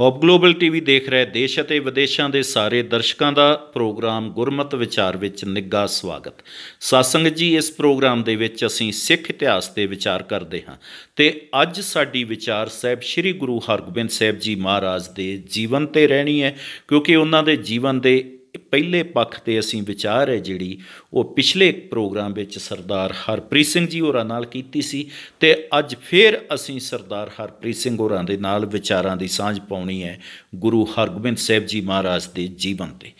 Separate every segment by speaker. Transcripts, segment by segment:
Speaker 1: hop global TV ਦੇਖ ਰਹੇ ਦੇਸ਼ ਅਤੇ ਵਿਦੇਸ਼ਾਂ ਦੇ ਸਾਰੇ ਦਰਸ਼ਕਾਂ ਦਾ ਪ੍ਰੋਗਰਾਮ ਗੁਰਮਤ ਵਿਚਾਰ ਵਿੱਚ ਨਿੱਘਾ ਸਵਾਗਤ ਸਾਸੰਗ ਜੀ ਇਸ ਪ੍ਰੋਗਰਾਮ ਦੇ ਵਿੱਚ ਅਸੀਂ ਸਿੱਖ ਇਤਿਹਾਸ ਤੇ ਵਿਚਾਰ ਕਰਦੇ ਹਾਂ ਤੇ ਅੱਜ ਸਾਡੀ ਵਿਚਾਰ ਸਾਹਿਬ ਸ੍ਰੀ ਗੁਰੂ ਹਰਗੋਬਿੰਦ ਸਾਹਿਬ ਜੀ ਮਹਾਰਾਜ ਦੇ ਜੀਵਨ ਤੇ ਰਹਿਣੀ ਹੈ ਕਿਉਂਕਿ ਉਹਨਾਂ ਦੇ ਜੀਵਨ ਦੇ ਪਹਿਲੇ ਪੱਖ ਤੇ ਅਸੀਂ ਵਿਚਾਰ ਹੈ ਜਿਹੜੀ ਉਹ ਪਿਛਲੇ ਪ੍ਰੋਗਰਾਮ ਵਿੱਚ ਸਰਦਾਰ ਹਰਪ੍ਰੀਤ ਸਿੰਘ ਜੀ ਹੋਰਾਂ ਨਾਲ ਕੀਤੀ ਸੀ ਤੇ ਅੱਜ ਫੇਰ ਅਸੀਂ ਸਰਦਾਰ ਹਰਪ੍ਰੀਤ ਸਿੰਘ ਹੋਰਾਂ ਦੇ ਨਾਲ ਵਿਚਾਰਾਂ ਦੀ ਸਾਂਝ ਪਾਉਣੀ ਹੈ ਗੁਰੂ ਹਰਗੋਬਿੰਦ ਸਾਹਿਬ ਜੀ ਮਹਾਰਾਜ ਦੇ ਜੀਵਨ ਤੇ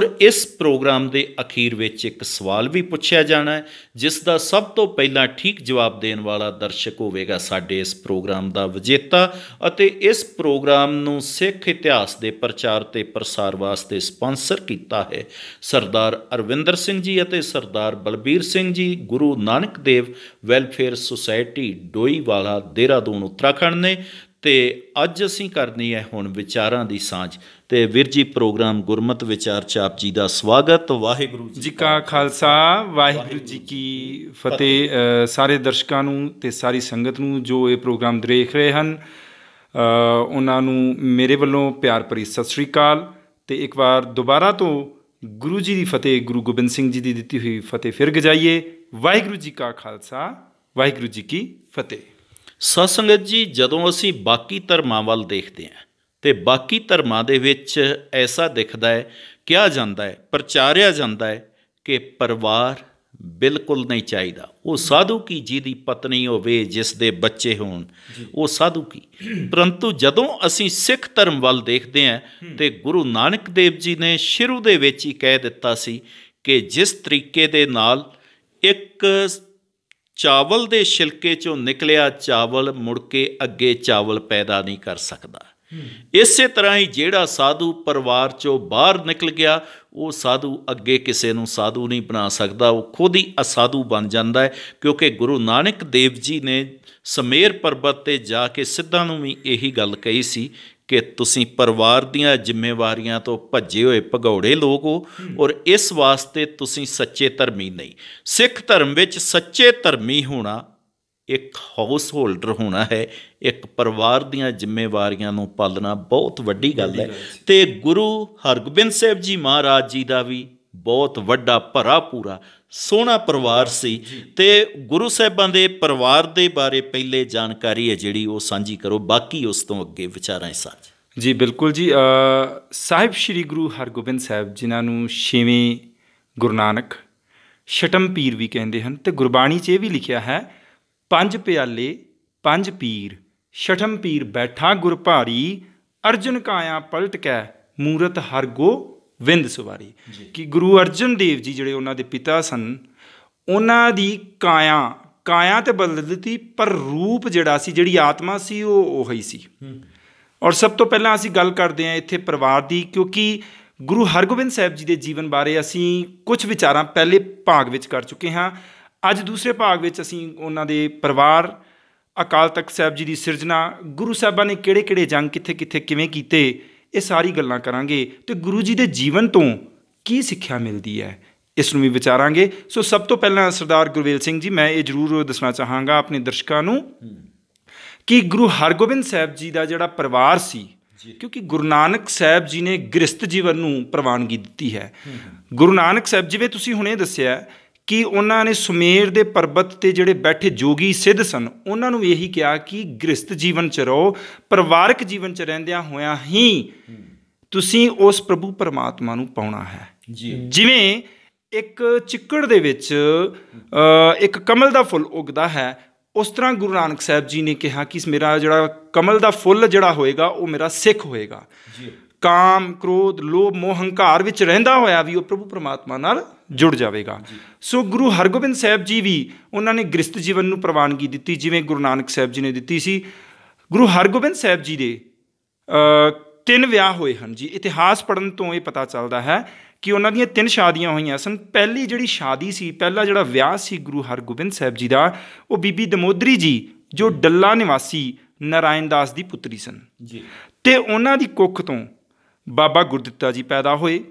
Speaker 1: ਔਰ ਇਸ ਪ੍ਰੋਗਰਾਮ ਦੇ ਅਖੀਰ ਵਿੱਚ ਇੱਕ ਸਵਾਲ ਵੀ ਪੁੱਛਿਆ ਜਾਣਾ ਹੈ ਜਿਸ ਦਾ ਸਭ ਤੋਂ ਪਹਿਲਾਂ ਠੀਕ ਜਵਾਬ ਦੇਣ ਵਾਲਾ ਦਰਸ਼ਕ ਹੋਵੇਗਾ ਸਾਡੇ ਇਸ ਪ੍ਰੋਗਰਾਮ ਦਾ ਵਿਜੇਤਾ ਅਤੇ ਇਸ ਪ੍ਰੋਗਰਾਮ ਨੂੰ ਸਿੱਖ ਇਤਿਹਾਸ ਦੇ ਪ੍ਰਚਾਰ ਤੇ ਪ੍ਰਸਾਰ ਵਾਸਤੇ ਸਪਾਂਸਰ ਕੀਤਾ ਕੀਤਾ ਹੈ ਸਰਦਾਰ ਅਰਵਿੰਦਰ ਸਿੰਘ ਜੀ ਅਤੇ ਸਰਦਾਰ ਬਲਬੀਰ ਸਿੰਘ ਜੀ ਗੁਰੂ ਨਾਨਕ ਦੇਵ ਵੈਲਫੇਅਰ ਸੁਸਾਇਟੀ ਡੋਈਵਾਲਾ ਦੇਹਰਾਦੂਨ ਉੱਤਰਾਖੰਡ ਨੇ ਤੇ ਅੱਜ ਅਸੀਂ ਕਰਨੀ ਹੈ ਹੁਣ ਵਿਚਾਰਾਂ ਦੀ ਸਾਂਝ ਤੇ ਵੀਰ ਜੀ ਪ੍ਰੋਗਰਾਮ ਗੁਰਮਤ ਵਿਚਾਰ ਚ ਆਪ ਜੀ ਦਾ ਸਵਾਗਤ ਵਾਹਿਗੁਰੂ ਜੀ
Speaker 2: ਕਾ ਖਾਲਸਾ ਵਾਹਿਗੁਰੂ ਜੀ ਕੀ ਫਤਿਹ ਸਾਰੇ ਦਰਸ਼ਕਾਂ ਨੂੰ ਤੇ ਸਾਰੀ ਸੰਗਤ ਨੂੰ ਜੋ ਇਹ ਪ੍ਰੋਗਰਾਮ ਦੇਖ ਰਹੇ ਹਨ ਉਹਨਾਂ ਨੂੰ ਮੇਰੇ ਵੱਲੋਂ ਪਿਆਰ ਭਰੀ ਸਤਿ ਸ੍ਰੀ ਅਕਾਲ ਤੇ ਇੱਕ ਵਾਰ ਦੁਬਾਰਾ ਤੋਂ ਗੁਰੂ ਜੀ ਦੀ ਫਤਿਹ ਗੁਰੂ ਗੋਬਿੰਦ ਸਿੰਘ ਜੀ ਦੀ ਦਿੱਤੀ ਹੋਈ ਫਤਿਹ ਫਿਰ ਗਜਾਈਏ
Speaker 1: ਵਾਹਿਗੁਰੂ ਜੀ ਕਾ ਖਾਲਸਾ ਵਾਹਿਗੁਰੂ ਜੀ ਕੀ ਫਤਿਹ ਸਤਸੰਗਤ ਜੀ ਜਦੋਂ ਅਸੀਂ ਬਾਕੀ ਧਰਮਾਂ ਵੱਲ ਦੇਖਦੇ ਹਾਂ ਤੇ ਬਾਕੀ ਧਰਮਾਂ ਦੇ ਵਿੱਚ ਐਸਾ ਦਿਖਦਾ ਹੈ ਕਿਹਾ ਜਾਂਦਾ ਹੈ ਪ੍ਰਚਾਰਿਆ ਜਾਂਦਾ ਹੈ ਕਿ ਪਰਿਵਾਰ ਬਿਲਕੁਲ ਨਹੀਂ ਚਾਹੀਦਾ ਉਹ ਸਾਧੂ ਕੀ ਜਿਹਦੀ ਪਤਨੀ ਹੋਵੇ ਜਿਸ ਦੇ ਬੱਚੇ ਹੋਣ ਉਹ ਸਾਧੂ ਕੀ ਪਰੰਤੂ ਜਦੋਂ ਅਸੀਂ ਸਿੱਖ ਧਰਮ ਵੱਲ ਦੇਖਦੇ ਹਾਂ ਤੇ ਗੁਰੂ ਨਾਨਕ ਦੇਵ ਜੀ ਨੇ ਸ਼ੁਰੂ ਦੇ ਵਿੱਚ ਹੀ ਕਹਿ ਦਿੱਤਾ ਸੀ ਕਿ ਜਿਸ ਤਰੀਕੇ ਦੇ ਨਾਲ ਇੱਕ ਚਾਵਲ ਦੇ ਛਿਲਕੇ ਚੋਂ ਨਿਕਲਿਆ ਚਾਵਲ ਮੁੜ ਕੇ ਅੱਗੇ ਚਾਵਲ ਪੈਦਾ ਨਹੀਂ ਕਰ ਸਕਦਾ ਇਸੇ ਤਰ੍ਹਾਂ ਹੀ ਜਿਹੜਾ ਸਾਧੂ ਪਰਿਵਾਰ ਚੋਂ ਬਾਹਰ ਨਿਕਲ ਗਿਆ ਉਹ ਸਾਧੂ ਅੱਗੇ ਕਿਸੇ ਨੂੰ ਸਾਧੂ ਨਹੀਂ ਬਣਾ ਸਕਦਾ ਉਹ ਖੁਦ ਹੀ ਅਸਾਧੂ ਬਣ ਜਾਂਦਾ ਹੈ ਕਿਉਂਕਿ ਗੁਰੂ ਨਾਨਕ ਦੇਵ ਜੀ ਨੇ ਸਮੇਰ ਪਰਬਤ ਤੇ ਜਾ ਕੇ ਸਿੱਧਾਂ ਨੂੰ ਵੀ ਇਹੀ ਗੱਲ ਕਹੀ ਸੀ ਕਿ ਤੁਸੀਂ ਪਰਿਵਾਰ ਦੀਆਂ ਜ਼ਿੰਮੇਵਾਰੀਆਂ ਤੋਂ ਭੱਜੇ ਹੋਏ ਭਗੌੜੇ ਲੋਕ ਹੋ ਔਰ ਇਸ ਵਾਸਤੇ ਤੁਸੀਂ ਸੱਚੇ ਧਰਮੀ ਨਹੀਂ ਸਿੱਖ ਧਰਮ ਵਿੱਚ ਸੱਚੇ ਧਰਮੀ ਹੋਣਾ ਇੱਕ ਹਾਊਸ ਹੋਲਡਰ ਹੋਣਾ ਹੈ ਇੱਕ ਪਰਿਵਾਰ ਦੀਆਂ ਜ਼ਿੰਮੇਵਾਰੀਆਂ ਨੂੰ ਪਾਲਣਾ ਬਹੁਤ ਵੱਡੀ ਗੱਲ ਹੈ ਤੇ ਗੁਰੂ ਹਰਗੋਬਿੰਦ ਸਾਹਿਬ ਜੀ ਮਹਾਰਾਜ ਜੀ ਦਾ ਵੀ ਬਹੁਤ ਵੱਡਾ ਭਰਾ ਪੂਰਾ ਸੋਹਣਾ ਪਰਿਵਾਰ ਸੀ ਤੇ ਗੁਰੂ ਸਾਹਿਬਾਂ ਦੇ ਪਰਿਵਾਰ ਦੇ ਬਾਰੇ ਪਹਿਲੇ ਜਾਣਕਾਰੀ ਹੈ ਜਿਹੜੀ ਉਹ ਸਾਂਝੀ ਕਰੋ ਬਾਕੀ ਉਸ ਤੋਂ ਅੱਗੇ ਵਿਚਾਰਾਂ ਸਾਜ ਜੀ ਬਿਲਕੁਲ ਜੀ ਸਾਹਿਬ ਸ੍ਰੀ ਗੁਰੂ
Speaker 2: ਹਰਗੋਬਿੰਦ ਸਾਹਿਬ ਜਿਨ੍ਹਾਂ ਨੂੰ ਛੇਵੇਂ ਗੁਰੂ ਨਾਨਕ ਛਟਮ ਪੀਰ ਵੀ ਕਹਿੰਦੇ ਹਨ ਤੇ ਗੁਰਬਾਣੀ 'ਚ ਇਹ ਵੀ ਲਿਖਿਆ ਹੈ ਪੰਜ ਪਿਆਲੇ ਪੰਜ ਪੀਰ ਛਠਮ ਪੀਰ ਬੈਠਾ ਗੁਰ ਭਾਰੀ ਅਰਜਨ ਕਾਇਆ ਪਲਟ ਕੈ ਮੂਰਤ ਹਰਗੋ ਵਿੰਦ ਸਵਾਰੀ ਕਿ ਗੁਰੂ ਅਰਜਨ ਦੇਵ ਜੀ ਜਿਹੜੇ ਉਹਨਾਂ ਦੇ ਪਿਤਾ ਸਨ ਉਹਨਾਂ ਦੀ ਕਾਇਆ ਕਾਇਆ ਤੇ ਬਦਲ ਦਿੱਤੀ ਪਰ ਰੂਪ ਜਿਹੜਾ ਸੀ ਜਿਹੜੀ ਆਤਮਾ ਸੀ ਉਹ ਉਹ ਹੀ ਸੀ ਔਰ ਸਭ ਤੋਂ ਪਹਿਲਾਂ ਅਸੀਂ ਗੱਲ ਕਰਦੇ ਹਾਂ ਇੱਥੇ ਪਰਿਵਾਰ ਦੀ ਕਿਉਂਕਿ ਗੁਰੂ ਹਰਗੋਬਿੰਦ ਸਾਹਿਬ ਜੀ ਦੇ ਜੀਵਨ ਬਾਰੇ ਅਸੀਂ ਕੁਝ ਵਿਚਾਰਾਂ ਪਹਿਲੇ ਭਾਗ ਵਿੱਚ ਕਰ ਚੁੱਕੇ ਹਾਂ ਅੱਜ ਦੂਸਰੇ ਭਾਗ ਵਿੱਚ ਅਸੀਂ ਉਹਨਾਂ ਦੇ ਪਰਿਵਾਰ ਅਕਾਲ ਤਖਤ ਸਾਹਿਬ ਜੀ ਦੀ ਸਿਰਜਣਾ ਗੁਰੂ ਸਾਹਿਬਾਂ ਨੇ ਕਿਹੜੇ-ਕਿਹੜੇ ਜੰਗ ਕਿੱਥੇ-ਕਿੱਥੇ ਕਿਵੇਂ ਕੀਤੇ ਇਹ ਸਾਰੀ ਗੱਲਾਂ ਕਰਾਂਗੇ ਤੇ ਗੁਰੂ ਜੀ ਦੇ ਜੀਵਨ ਤੋਂ ਕੀ ਸਿੱਖਿਆ ਮਿਲਦੀ ਹੈ ਇਸ ਨੂੰ ਵੀ ਵਿਚਾਰਾਂਗੇ ਸੋ ਸਭ ਤੋਂ ਪਹਿਲਾਂ ਸਰਦਾਰ ਗੁਰਵੇਲ ਸਿੰਘ ਜੀ ਮੈਂ ਇਹ ਜ਼ਰੂਰ ਦੱਸਣਾ ਚਾਹਾਂਗਾ ਆਪਣੇ ਦਰਸ਼ਕਾਂ ਨੂੰ ਕਿ ਗੁਰੂ ਹਰਗੋਬਿੰਦ ਸਾਹਿਬ ਜੀ ਦਾ ਜਿਹੜਾ ਪਰਿਵਾਰ ਸੀ ਕਿਉਂਕਿ ਗੁਰੂ ਨਾਨਕ ਸਾਹਿਬ ਜੀ ਨੇ ਗ੍ਰਸਥ ਜੀਵਨ ਨੂੰ ਪ੍ਰਵਾਨਗੀ ਦਿੱਤੀ ਹੈ ਗੁਰੂ ਨਾਨਕ ਸਾਹਿਬ ਜੀ ਵੇ ਤੁਸੀਂ ਹੁਣੇ ਦੱਸਿਆ ਕਿ ਉਹਨਾਂ ਨੇ ਸੁਮੇਰ ਦੇ ਪਰਬਤ ਤੇ ਜਿਹੜੇ ਬੈਠੇ ਜੋਗੀ ਸਿੱਧ ਸਨ ਉਹਨਾਂ ਨੂੰ ਇਹੀ ਕਿਹਾ ਕਿ ਗ੍ਰਸਤ ਜੀਵਨ ਚ ਰਹੋ ਪਰਿਵਾਰਕ ਜੀਵਨ ਚ ਰਹਿੰਦਿਆਂ ਹੋਇਆਂ ਹੀ ਤੁਸੀਂ ਉਸ ਪ੍ਰਭੂ ਪਰਮਾਤਮਾ ਨੂੰ ਪਾਉਣਾ ਹੈ ਜਿਵੇਂ ਇੱਕ ਚਿੱਕੜ ਦੇ ਵਿੱਚ ਇੱਕ ਕਮਲ ਦਾ ਫੁੱਲ ਉਗਦਾ ਹੈ ਉਸ ਤਰ੍ਹਾਂ ਗੁਰੂ ਨਾਨਕ ਸਾਹਿਬ ਜੀ ਨੇ ਕਿਹਾ ਕਿ ਮੇਰਾ ਜਿਹੜਾ ਕਮਲ ਦਾ ਫੁੱਲ ਜਿਹੜਾ ਹੋਏਗਾ ਉਹ ਮੇਰਾ ਸਿੱਖ ਹੋਏਗਾ ਜੀ ਕਾਮ ਕ੍ਰੋਧ ਲੋਭ ਮੋਹ ਹੰਕਾਰ ਵਿੱਚ ਰਹਿੰਦਾ ਹੋਇਆ ਵੀ ਉਹ ਪ੍ਰਭੂ ਪਰਮਾਤਮਾ ਨਾਲ ਜੁੜ ਜਾਵੇਗਾ ਸੋ ਗੁਰੂ ਹਰਗੋਬਿੰਦ ਸਾਹਿਬ ਜੀ ਵੀ ਉਹਨਾਂ ਨੇ ਗ੍ਰਸਥ ਜੀਵਨ ਨੂੰ ਪ੍ਰਵਾਨਗੀ ਦਿੱਤੀ ਜਿਵੇਂ ਗੁਰੂ ਨਾਨਕ ਸਾਹਿਬ ਜੀ ਨੇ ਦਿੱਤੀ ਸੀ ਗੁਰੂ ਹਰਗੋਬਿੰਦ ਸਾਹਿਬ ਜੀ ਦੇ ਤਿੰਨ ਵਿਆਹ ਹੋਏ ਹਨ ਜੀ ਇਤਿਹਾਸ ਪੜਨ ਤੋਂ ਇਹ ਪਤਾ ਚੱਲਦਾ ਹੈ ਕਿ ਉਹਨਾਂ ਦੀਆਂ ਤਿੰਨ ਸ਼ਾਦੀਆਂ ਹੋਈਆਂ ਸਨ ਪਹਿਲੀ ਜਿਹੜੀ ਸ਼ਾਦੀ ਸੀ ਪਹਿਲਾ ਜਿਹੜਾ ਵਿਆਹ ਸੀ ਗੁਰੂ ਹਰਗੋਬਿੰਦ ਸਾਹਿਬ ਜੀ ਦਾ ਉਹ ਬੀਬੀ ਦਮੋਦਰੀ ਜੀ ਜੋ ਡੱਲਾ ਨਿਵਾਸੀ ਨਾਰਾਇਣ ਦਾਸ ਦੀ ਪੁੱਤਰੀ ਸਨ ਜੀ ਤੇ ਉਹਨਾਂ ਦੀ ਕੁੱਖ ਤੋਂ ਬਾਬਾ ਗੁਰਦਿੱਤਾ ਜੀ ਪੈਦਾ ਹੋਏ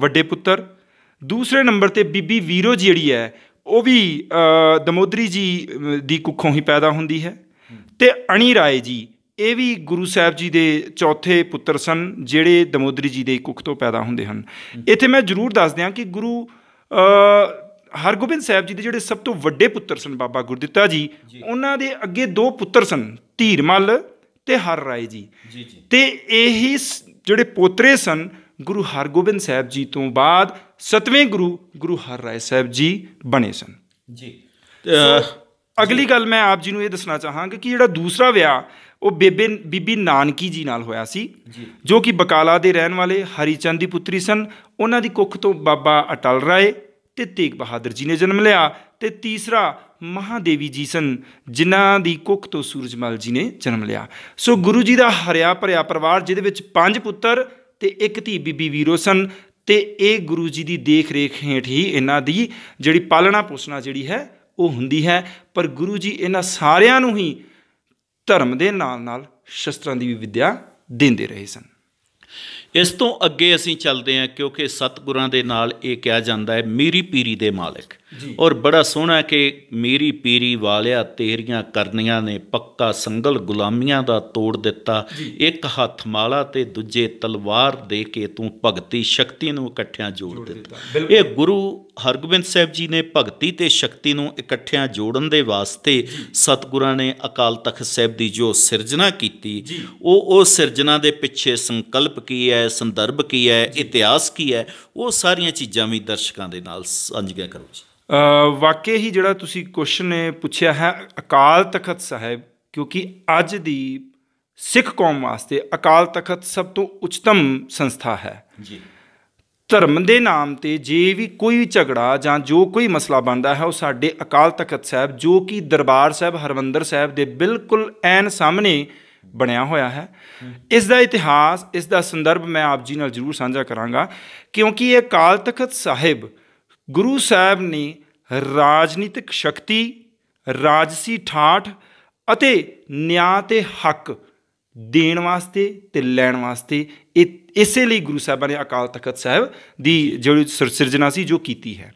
Speaker 2: ਵੱਡੇ ਪੁੱਤਰ ਦੂਸਰੇ ਨੰਬਰ ਤੇ ਬੀਬੀ ਵੀਰੋ ਜਿਹੜੀ ਹੈ ਉਹ ਵੀ ਦਮੋਦਰੀ ਜੀ ਦੀ ਕੁੱਖੋਂ ਹੀ ਪੈਦਾ ਹੁੰਦੀ ਹੈ ਤੇ ਅਣੀ ਰਾਏ ਜੀ ਇਹ ਵੀ ਗੁਰੂ ਸਾਹਿਬ ਜੀ ਦੇ ਚੌਥੇ ਪੁੱਤਰ ਸਨ ਜਿਹੜੇ ਦਮੋਦਰੀ ਜੀ ਦੇ ਕੁੱਖ ਤੋਂ ਪੈਦਾ ਹੁੰਦੇ ਹਨ ਇੱਥੇ ਮੈਂ ਜ਼ਰੂਰ ਦੱਸ ਦਿਆਂ ਕਿ ਗੁਰੂ ਹਰਗੋਬਿੰਦ ਸਾਹਿਬ ਜੀ ਦੇ ਜਿਹੜੇ ਸਭ ਤੋਂ ਵੱਡੇ ਪੁੱਤਰ ਸਨ ਬਾਬਾ ਗੁਰਦਿੱਤਾ ਜੀ ਉਹਨਾਂ ਦੇ ਅੱਗੇ ਦੋ ਪੁੱਤਰ ਸਨ ਧੀਰਮਲ ਤੇ ਹਰ ਰਾਏ ਜੀ ਜੀ ਜੀ ਤੇ ਇਹੀ ਜਿਹੜੇ ਪੋਤਰੇ ਸਨ ਗੁਰੂ ਹਰਗੋਬਿੰਦ ਸਾਹਿਬ ਜੀ ਤੋਂ ਬਾਅਦ ਸਤਵੇਂ ਗੁਰੂ ਗੁਰੂ ਹਰ ਰਾਏ ਸਾਹਿਬ ਜੀ ਬਣੇ ਸਨ ਜੀ ਅਗਲੀ ਗੱਲ ਮੈਂ ਆਪ ਜੀ ਨੂੰ ਇਹ ਦੱਸਣਾ ਚਾਹਾਂਗਾ ਕਿ ਜਿਹੜਾ ਦੂਸਰਾ ਵਿਆਹ ਉਹ ਬੇਬੇ ਬੀਬੀ ਨਾਨਕੀ ਜੀ ਨਾਲ ਹੋਇਆ ਸੀ ਜੋ ਕਿ ਬਕਾਲਾ ਦੇ ਰਹਿਣ ਵਾਲੇ ਹਰੀਚੰਦ ਦੀ ਪੁੱਤਰੀ ਸਨ ਉਹਨਾਂ ਦੀ ਕੁੱਖ ਤੋਂ ਬਾਬਾ ਅਟਲ ਰਾਏ ਤੇ ਤੇਗ ਬਹਾਦਰ ਜੀ ਨੇ ਜਨਮ ਲਿਆ ਤੇ ਤੀਸਰਾ ਮਹਾਦੇਵੀ ਜੀ ਸਨ ਜਿਨ੍ਹਾਂ ਦੀ ਕੁੱਖ ਤੋਂ ਸੂਰਜਮਲ ਜੀ ਨੇ ਜਨਮ ਲਿਆ ਸੋ ਗੁਰੂ ਜੀ ਦਾ ਹਰਿਆ ਭਰਿਆ ਪਰਿਵਾਰ ਜਿਹਦੇ ਵਿੱਚ ਪੰਜ ਪੁੱਤਰ ਤੇ ਇੱਕ ਧੀ ਬੀਬੀ ਵੀਰੋ ਸਨ ਤੇ ਇਹ ਗੁਰੂ ਜੀ ਦੀ ਦੇਖ ਰੇਖ ਹੇਠ ਹੀ ਇਹਨਾਂ ਦੀ ਜਿਹੜੀ ਪਾਲਣਾ ਪੋਸਣਾ ਜਿਹੜੀ ਹੈ ਉਹ ਹੁੰਦੀ ਹੈ ਪਰ ਗੁਰੂ ਜੀ ਇਹਨਾਂ ਸਾਰਿਆਂ ਨੂੰ ਹੀ ਧਰਮ ਦੇ ਨਾਲ-ਨਾਲ ਸ਼ਸਤਰਾਂ ਦੀ ਵੀ ਵਿਦਿਆ ਦਿੰਦੇ ਰਹੇ ਸਨ
Speaker 1: ਇਸ ਤੋਂ ਅੱਗੇ ਅਸੀਂ ਚੱਲਦੇ ਹਾਂ ਕਿਉਂਕਿ ਸਤਿਗੁਰਾਂ ਦੇ ਨਾਲ ਇਹ ਕਿਹਾ ਜਾਂਦਾ ਹੈ ਮੀਰੀ ਪੀਰੀ ਦੇ ਮਾਲਕ ਔਰ ਬੜਾ ਸੋਹਣਾ ਕਿ ਮੇਰੀ ਪੀਰੀ ਵਾਲਿਆ ਤੇਰੀਆਂ ਕਰਨੀਆਂ ਨੇ ਪੱਕਾ ਸੰਗਲ ਗੁਲਾਮੀਆਂ ਦਾ ਤੋੜ ਦਿੱਤਾ ਇੱਕ ਹੱਥ ਮਾਲਾ ਤੇ ਦੂਜੇ ਤਲਵਾਰ ਦੇ ਕੇ ਤੂੰ ਭਗਤੀ ਸ਼ਕਤੀ ਨੂੰ ਇਕੱਠਿਆਂ ਜੋੜ ਦਿੱਤਾ ਇਹ ਗੁਰੂ ਹਰਗੋਬਿੰਦ ਸਾਹਿਬ ਜੀ ਨੇ ਭਗਤੀ ਤੇ ਸ਼ਕਤੀ ਨੂੰ ਇਕੱਠਿਆਂ ਜੋੜਨ ਦੇ ਵਾਸਤੇ ਸਤਿਗੁਰਾਂ ਨੇ ਅਕਾਲ ਤਖਤ ਸਾਹਿਬ ਦੀ ਜੋ ਸਿਰਜਣਾ ਕੀਤੀ ਉਹ ਉਹ ਸਿਰਜਣਾ ਦੇ ਪਿੱਛੇ ਸੰਕਲਪ ਕੀ ਹੈ ਸੰਦਰਭ ਕੀ ਹੈ ਇਤਿਹਾਸ ਕੀ ਹੈ ਉਹ ਸਾਰੀਆਂ ਚੀਜ਼ਾਂ ਵੀ ਦਰਸ਼ਕਾਂ ਦੇ ਨਾਲ ਸਾਂਝੀਆਂ ਕਰੋ ਜੀ
Speaker 2: ਵਾਕਿਆ ਹੀ ਜਿਹੜਾ ਤੁਸੀਂ ਕੁਐਸਚਨ ਨੇ ਪੁੱਛਿਆ ਹੈ ਅਕਾਲ ਤਖਤ ਸਾਹਿਬ ਕਿਉਂਕਿ ਅੱਜ ਦੀ ਸਿੱਖ ਕੌਮ ਵਾਸਤੇ ਅਕਾਲ ਤਖਤ ਸਭ ਤੋਂ ਉੱਚਤਮ ਸੰਸਥਾ ਹੈ ਜੀ ਧਰਮ ਦੇ ਨਾਮ ਤੇ ਜੇ ਵੀ ਕੋਈ ਝਗੜਾ ਜਾਂ ਜੋ ਕੋਈ ਮਸਲਾ ਬਣਦਾ ਹੈ ਉਹ ਸਾਡੇ ਅਕਾਲ ਤਖਤ ਸਾਹਿਬ ਜੋ ਕਿ ਦਰਬਾਰ ਸਾਹਿਬ ਹਰਮੰਦਰ ਸਾਹਿਬ ਦੇ ਬਿਲਕੁਲ ਐਨ ਸਾਹਮਣੇ ਬਣਿਆ ਹੋਇਆ ਹੈ ਇਸ ਦਾ ਇਤਿਹਾਸ ਇਸ ਦਾ ਸੰਦਰਭ ਮੈਂ ਆਪ ਜੀ ਨਾਲ ਜ਼ਰੂਰ ਸਾਂਝਾ ਕਰਾਂਗਾ ਕਿਉਂਕਿ ਇਹ ਅਕਾਲ ਤਖਤ ਸਾਹਿਬ ਗੁਰੂ ਸਾਹਿਬ ਨੇ ਰਾਜਨੀਤਿਕ ਸ਼ਕਤੀ ਰਾਜਸੀ ਠਾਠ ਅਤੇ ਨਿਆਂ ਤੇ ਹੱਕ ਦੇਣ ਵਾਸਤੇ ਤੇ ਲੈਣ ਵਾਸਤੇ ਇਸੇ ਲਈ ਗੁਰੂ ਸਾਹਿਬਾਂ ਨੇ ਅਕਾਲ ਤਖਤ ਸਾਹਿਬ ਦੀ ਜਿਹੜੀ ਸਿਰਜਣਾ ਸੀ ਜੋ ਕੀਤੀ ਹੈ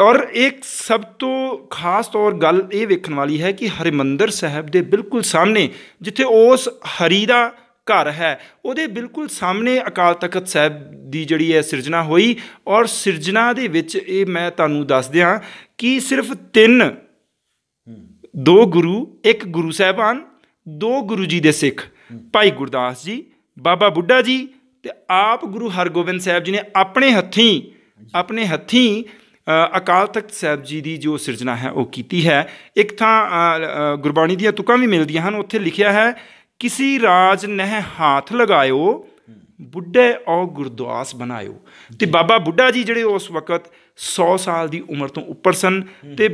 Speaker 2: ਔਰ ਇੱਕ ਸਭ ਤੋਂ ਖਾਸ ਤੌਰ ਗੱਲ ਇਹ ਵੇਖਣ ਵਾਲੀ ਹੈ ਕਿ ਹਰਿਮੰਦਰ ਸਾਹਿਬ ਦੇ ਬਿਲਕੁਲ ਸਾਹਮਣੇ ਜਿੱਥੇ ਉਸ ਹਰੀ ਦਾ ਘਰ ਹੈ ਉਹਦੇ ਬਿਲਕੁਲ ਸਾਹਮਣੇ ਅਕਾਲ ਤਖਤ ਸਾਹਿਬ ਦੀ ਜਿਹੜੀ ਹੈ ਸਿਰਜਣਾ ਹੋਈ ਔਰ ਸਿਰਜਣਾ ਦੇ ਵਿੱਚ ਇਹ ਮੈਂ ਤੁਹਾਨੂੰ ਦੱਸ ਦਿਆਂ ਕਿ ਸਿਰਫ ਤਿੰਨ ਦੋ ਗੁਰੂ ਇੱਕ ਗੁਰੂ ਸਾਹਿਬਾਨ ਦੋ ਗੁਰੂ ਜੀ ਦੇ ਸਿੱਖ ਭਾਈ ਗੁਰਦਾਸ ਜੀ ਬਾਬਾ ਬੁੱਢਾ ਜੀ ਤੇ ਆਪ ਗੁਰੂ ਹਰਗੋਬਿੰਦ ਸਾਹਿਬ ਜੀ ਨੇ ਆਪਣੇ ਹੱਥੀਂ ਆਪਣੇ ਹੱਥੀਂ ਅਕਾਲ ਤਖਤ ਸਾਹਿਬ ਜੀ ਦੀ ਜੋ ਸਿਰਜਣਾ ਹੈ ਉਹ ਕੀਤੀ ਹੈ ਇੱਕ ਥਾਂ ਗੁਰਬਾਣੀ ਦੀਆਂ ਤੁਕਾਂ ਵੀ ਮਿਲਦੀਆਂ ਹਨ ਉੱਥੇ ਲਿਖਿਆ ਹੈ ਕਿਸੇ ਰਾਜ ਨਹਿ ਹੱਥ ਲਗਾਇਓ ਬੁੱਢੇ ਔ ਗੁਰਦਵਾਸ ਬਣਾਇਓ ਤੇ ਬਾਬਾ ਬੁੱਢਾ ਜੀ ਜਿਹੜੇ ਉਸ ਵਕਤ 100 ਸਾਲ ਦੀ ਉਮਰ ਤੋਂ ਉੱਪਰ ਸਨ ਤੇ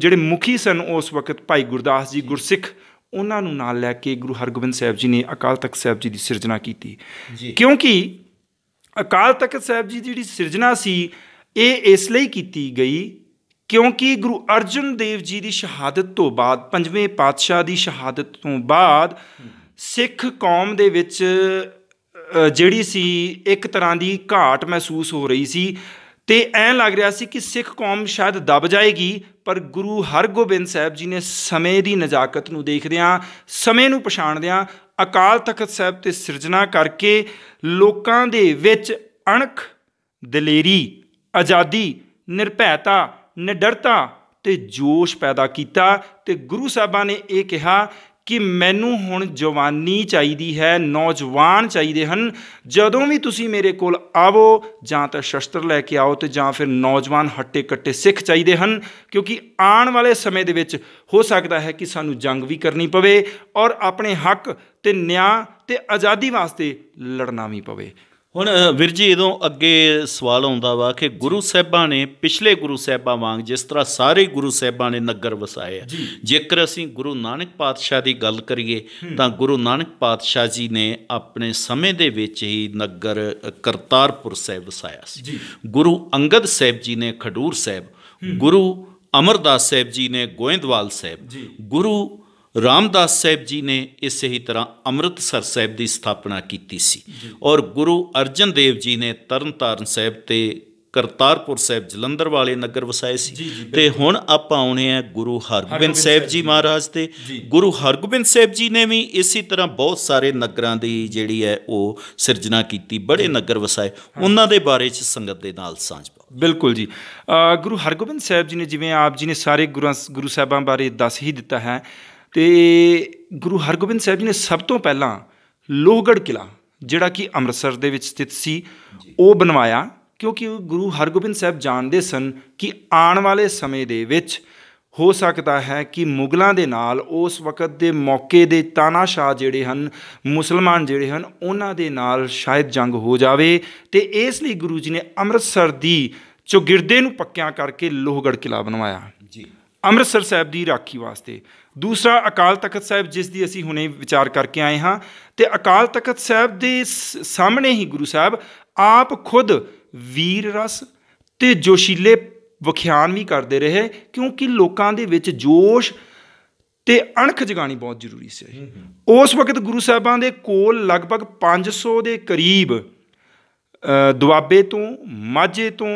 Speaker 2: ਜਿਹੜੇ ਮੁਖੀ ਸਨ ਉਸ ਵਕਤ ਭਾਈ ਗੁਰਦਾਸ ਜੀ ਗੁਰਸਿੱਖ ਉਹਨਾਂ ਨੂੰ ਨਾਲ ਲੈ ਕੇ ਗੁਰੂ ਹਰਗੋਬਿੰਦ ਸਾਹਿਬ ਜੀ ਨੇ ਅਕਾਲ ਤਖਤ ਸਾਹਿਬ ਜੀ ਦੀ ਸਿਰਜਣਾ ਕੀਤੀ ਕਿਉਂਕਿ ਅਕਾਲ ਤਖਤ ਸਾਹਿਬ ਜੀ ਦੀ ਜਿਹੜੀ ਸਿਰਜਣਾ ਸੀ ਇਹ ਇਸ ਲਈ ਕੀਤੀ ਗਈ ਕਿਉਂਕਿ ਗੁਰੂ ਅਰਜਨ ਦੇਵ ਜੀ ਦੀ ਸ਼ਹਾਦਤ ਤੋਂ ਬਾਅਦ ਪੰਜਵੇਂ ਪਾਤਸ਼ਾਹ ਦੀ ਸ਼ਹਾਦਤ ਤੋਂ ਬਾਅਦ ਸਿੱਖ ਕੌਮ ਦੇ ਵਿੱਚ ਜਿਹੜੀ ਸੀ ਇੱਕ ਤਰ੍ਹਾਂ ਦੀ ਘਾਟ ਮਹਿਸੂਸ ਹੋ ਰਹੀ ਸੀ ਤੇ ਐਂ ਲੱਗ ਰਿਹਾ ਸੀ ਕਿ ਸਿੱਖ ਕੌਮ ਸ਼ਾਇਦ ਦਬ ਜਾਏਗੀ ਪਰ ਗੁਰੂ ਹਰਗੋਬਿੰਦ ਸਾਹਿਬ ਜੀ ਨੇ ਸਮੇਂ ਦੀ ਨਜ਼ਾਕਤ ਨੂੰ ਦੇਖਦਿਆਂ ਸਮੇਂ ਨੂੰ ਪਛਾਣਦਿਆਂ ਅਕਾਲ ਤਖਤ ਸਾਹਿਬ ਤੇ ਸਿਰਜਣਾ ਕਰਕੇ ਲੋਕਾਂ ਦੇ ਵਿੱਚ ਅਣਖ ਦਲੇਰੀ ਆਜ਼ਾਦੀ ਨਿਰਭੈਤਾ ਨਿਡਰਤਾ ਤੇ ਜੋਸ਼ ਪੈਦਾ ਕੀਤਾ ਤੇ ਗੁਰੂ ਸਾਹਿਬਾਂ ਨੇ ਇਹ ਕਿਹਾ ਕਿ ਮੈਨੂੰ ਹੁਣ ਜਵਾਨੀ ਚਾਹੀਦੀ ਹੈ ਨੌਜਵਾਨ ਚਾਹੀਦੇ ਹਨ ਜਦੋਂ ਵੀ ਤੁਸੀਂ ਮੇਰੇ ਕੋਲ ਆਵੋ ਜਾਂ ਤਾਂ ਸ਼ਸਤਰ ਲੈ ਕੇ ਆਓ ਤੇ ਜਾਂ ਫਿਰ ਨੌਜਵਾਨ ਹੱਟੇ ਕੱਟੇ ਸਿੱਖ ਚਾਹੀਦੇ ਹਨ ਕਿਉਂਕਿ ਆਉਣ ਵਾਲੇ ਸਮੇਂ ਦੇ ਵਿੱਚ ਹੋ ਸਕਦਾ ਹੈ ਕਿ ਸਾਨੂੰ ਜੰਗ ਵੀ ਕਰਨੀ ਪਵੇ ਔਰ ਆਪਣੇ ਹੱਕ ਤੇ ਨਿਆਂ ਤੇ ਆਜ਼ਾਦੀ ਵਾਸਤੇ ਲੜਨਾ ਵੀ ਪਵੇ
Speaker 1: ਹੁਣ ਵੀਰ ਜੀ ਇਦੋਂ ਅੱਗੇ ਸਵਾਲ ਆਉਂਦਾ ਵਾ ਕਿ ਗੁਰੂ ਸਾਹਿਬਾਂ ਨੇ ਪਿਛਲੇ ਗੁਰੂ ਸਾਹਿਬਾਂ ਵਾਂਗ ਜਿਸ ਤਰ੍ਹਾਂ ਸਾਰੇ ਗੁਰੂ ਸਾਹਿਬਾਂ ਨੇ ਨਗਰ ਵਸਾਏ ਆ ਜੇਕਰ ਅਸੀਂ ਗੁਰੂ ਨਾਨਕ ਪਾਤਸ਼ਾਹ ਦੀ ਗੱਲ ਕਰੀਏ ਤਾਂ ਗੁਰੂ ਨਾਨਕ ਪਾਤਸ਼ਾਹ ਜੀ ਨੇ ਆਪਣੇ ਸਮੇਂ ਦੇ ਵਿੱਚ ਹੀ ਨਗਰ ਕਰਤਾਰਪੁਰ ਸਾਹਿਬ ਵਸਾਇਆ ਸੀ ਗੁਰੂ ਅੰਗਦ ਸਾਹਿਬ ਜੀ ਨੇ ਖਡੂਰ ਸਾਹਿਬ ਗੁਰੂ ਅਮਰਦਾਸ ਸਾਹਿਬ ਜੀ ਨੇ ਗੋਇੰਦਵਾਲ ਸਾਹਿਬ ਗੁਰੂ ਰਾਮਦਾਸ ਸਾਹਿਬ ਜੀ ਨੇ ਇਸੇ ਹੀ ਤਰ੍ਹਾਂ ਅੰਮ੍ਰਿਤਸਰ ਸਾਹਿਬ ਦੀ ਸਥਾਪਨਾ ਕੀਤੀ ਸੀ ਔਰ ਗੁਰੂ ਅਰਜਨ ਦੇਵ ਜੀ ਨੇ ਤਰਨਤਾਰਨ ਸਾਹਿਬ ਤੇ ਕਰਤਾਰਪੁਰ ਸਾਹਿਬ ਜਲੰਧਰ ਵਾਲੇ ਨਗਰ ਵਸਾਏ ਸੀ ਤੇ ਹੁਣ ਆਪਾਂ ਆਉਣੇ ਆ ਗੁਰੂ ਹਰਗੋਬਿੰਦ ਸਾਹਿਬ ਜੀ ਮਹਾਰਾਜ ਤੇ ਗੁਰੂ ਹਰਗੋਬਿੰਦ ਸਾਹਿਬ ਜੀ ਨੇ ਵੀ ਇਸੇ ਤਰ੍ਹਾਂ ਬਹੁਤ ਸਾਰੇ ਨਗਰਾਂ ਦੀ ਜਿਹੜੀ ਹੈ ਉਹ ਸਿਰਜਣਾ ਕੀਤੀ ਬੜੇ ਨਗਰ ਵਸਾਏ ਉਹਨਾਂ ਦੇ ਬਾਰੇ ਚ ਸੰਗਤ ਦੇ ਨਾਲ ਸਾਂਝ ਪਾਓ ਬਿਲਕੁਲ ਜੀ ਗੁਰੂ ਹਰਗੋਬਿੰਦ ਸਾਹਿਬ ਜੀ ਨੇ ਜਿਵੇਂ ਆਪ ਜੀ ਨੇ
Speaker 2: ਸਾਰੇ ਗੁਰੂ ਸਾਹਿਬਾਂ ਬਾਰੇ ਦੱਸ ਹੀ ਦਿੱਤਾ ਹੈ ਤੇ ਗੁਰੂ ਹਰਗੋਬਿੰਦ ਸਾਹਿਬ ਜੀ ਨੇ ਸਭ ਤੋਂ ਪਹਿਲਾਂ ਲੋਹਗੜ ਕਿਲਾ ਜਿਹੜਾ ਕਿ ਅੰਮ੍ਰਿਤਸਰ ਦੇ ਵਿੱਚ ਸਥਿਤ ਸੀ ਉਹ ਬਣਵਾਇਆ ਕਿਉਂਕਿ ਗੁਰੂ ਹਰਗੋਬਿੰਦ ਸਾਹਿਬ ਜਾਣਦੇ ਸਨ ਕਿ ਆਉਣ ਵਾਲੇ ਸਮੇਂ ਦੇ ਵਿੱਚ ਹੋ ਸਕਦਾ ਹੈ ਕਿ ਮੁਗਲਾਂ ਦੇ ਨਾਲ ਉਸ ਵਕਤ ਦੇ ਮੌਕੇ ਦੇ ਤਾਨਾਸ਼ਾਹ ਜਿਹੜੇ ਹਨ ਮੁਸਲਮਾਨ ਜਿਹੜੇ ਹਨ ਉਹਨਾਂ ਦੇ ਨਾਲ ਸ਼ਾਇਦ ਜੰਗ ਹੋ ਜਾਵੇ ਤੇ ਇਸ ਲਈ ਗੁਰੂ ਜੀ ਨੇ ਅੰਮ੍ਰਿਤਸਰ ਦੀ ਚੁਗਿਰਦੇ ਨੂੰ ਪੱਕਿਆਂ ਕਰਕੇ ਲੋਹਗੜ ਕਿਲਾ ਬਣਵਾਇਆ ਜੀ ਅੰਮ੍ਰਿਤਸਰ ਸਾਹਿਬ ਦੀ ਰਾਖੀ ਵਾਸਤੇ ਦੂਸਰਾ ਅਕਾਲ ਤਖਤ ਸਾਹਿਬ ਜਿਸ ਦੀ ਅਸੀਂ ਹੁਣੇ ਵਿਚਾਰ ਕਰਕੇ ਆਏ ਹਾਂ ਤੇ ਅਕਾਲ ਤਖਤ ਸਾਹਿਬ ਦੇ ਸਾਹਮਣੇ ਹੀ ਗੁਰੂ ਸਾਹਿਬ ਆਪ ਖੁਦ ਵੀਰ ਰਸ ਤੇ ਜੋਸ਼ੀਲੇ ਵਿਖਿਆਨ ਵੀ ਕਰਦੇ ਰਹੇ ਕਿਉਂਕਿ ਲੋਕਾਂ ਦੇ ਵਿੱਚ ਜੋਸ਼ ਤੇ ਅਣਖ ਜਗਾਣੀ ਬਹੁਤ ਜ਼ਰੂਰੀ ਸੀ ਉਸ ਵਕਤ ਗੁਰੂ ਸਾਹਿਬਾਂ ਦੇ ਕੋਲ ਲਗਭਗ 500 ਦੇ ਕਰੀਬ ਦੁਆਬੇ ਤੋਂ ਮਾਝੇ ਤੋਂ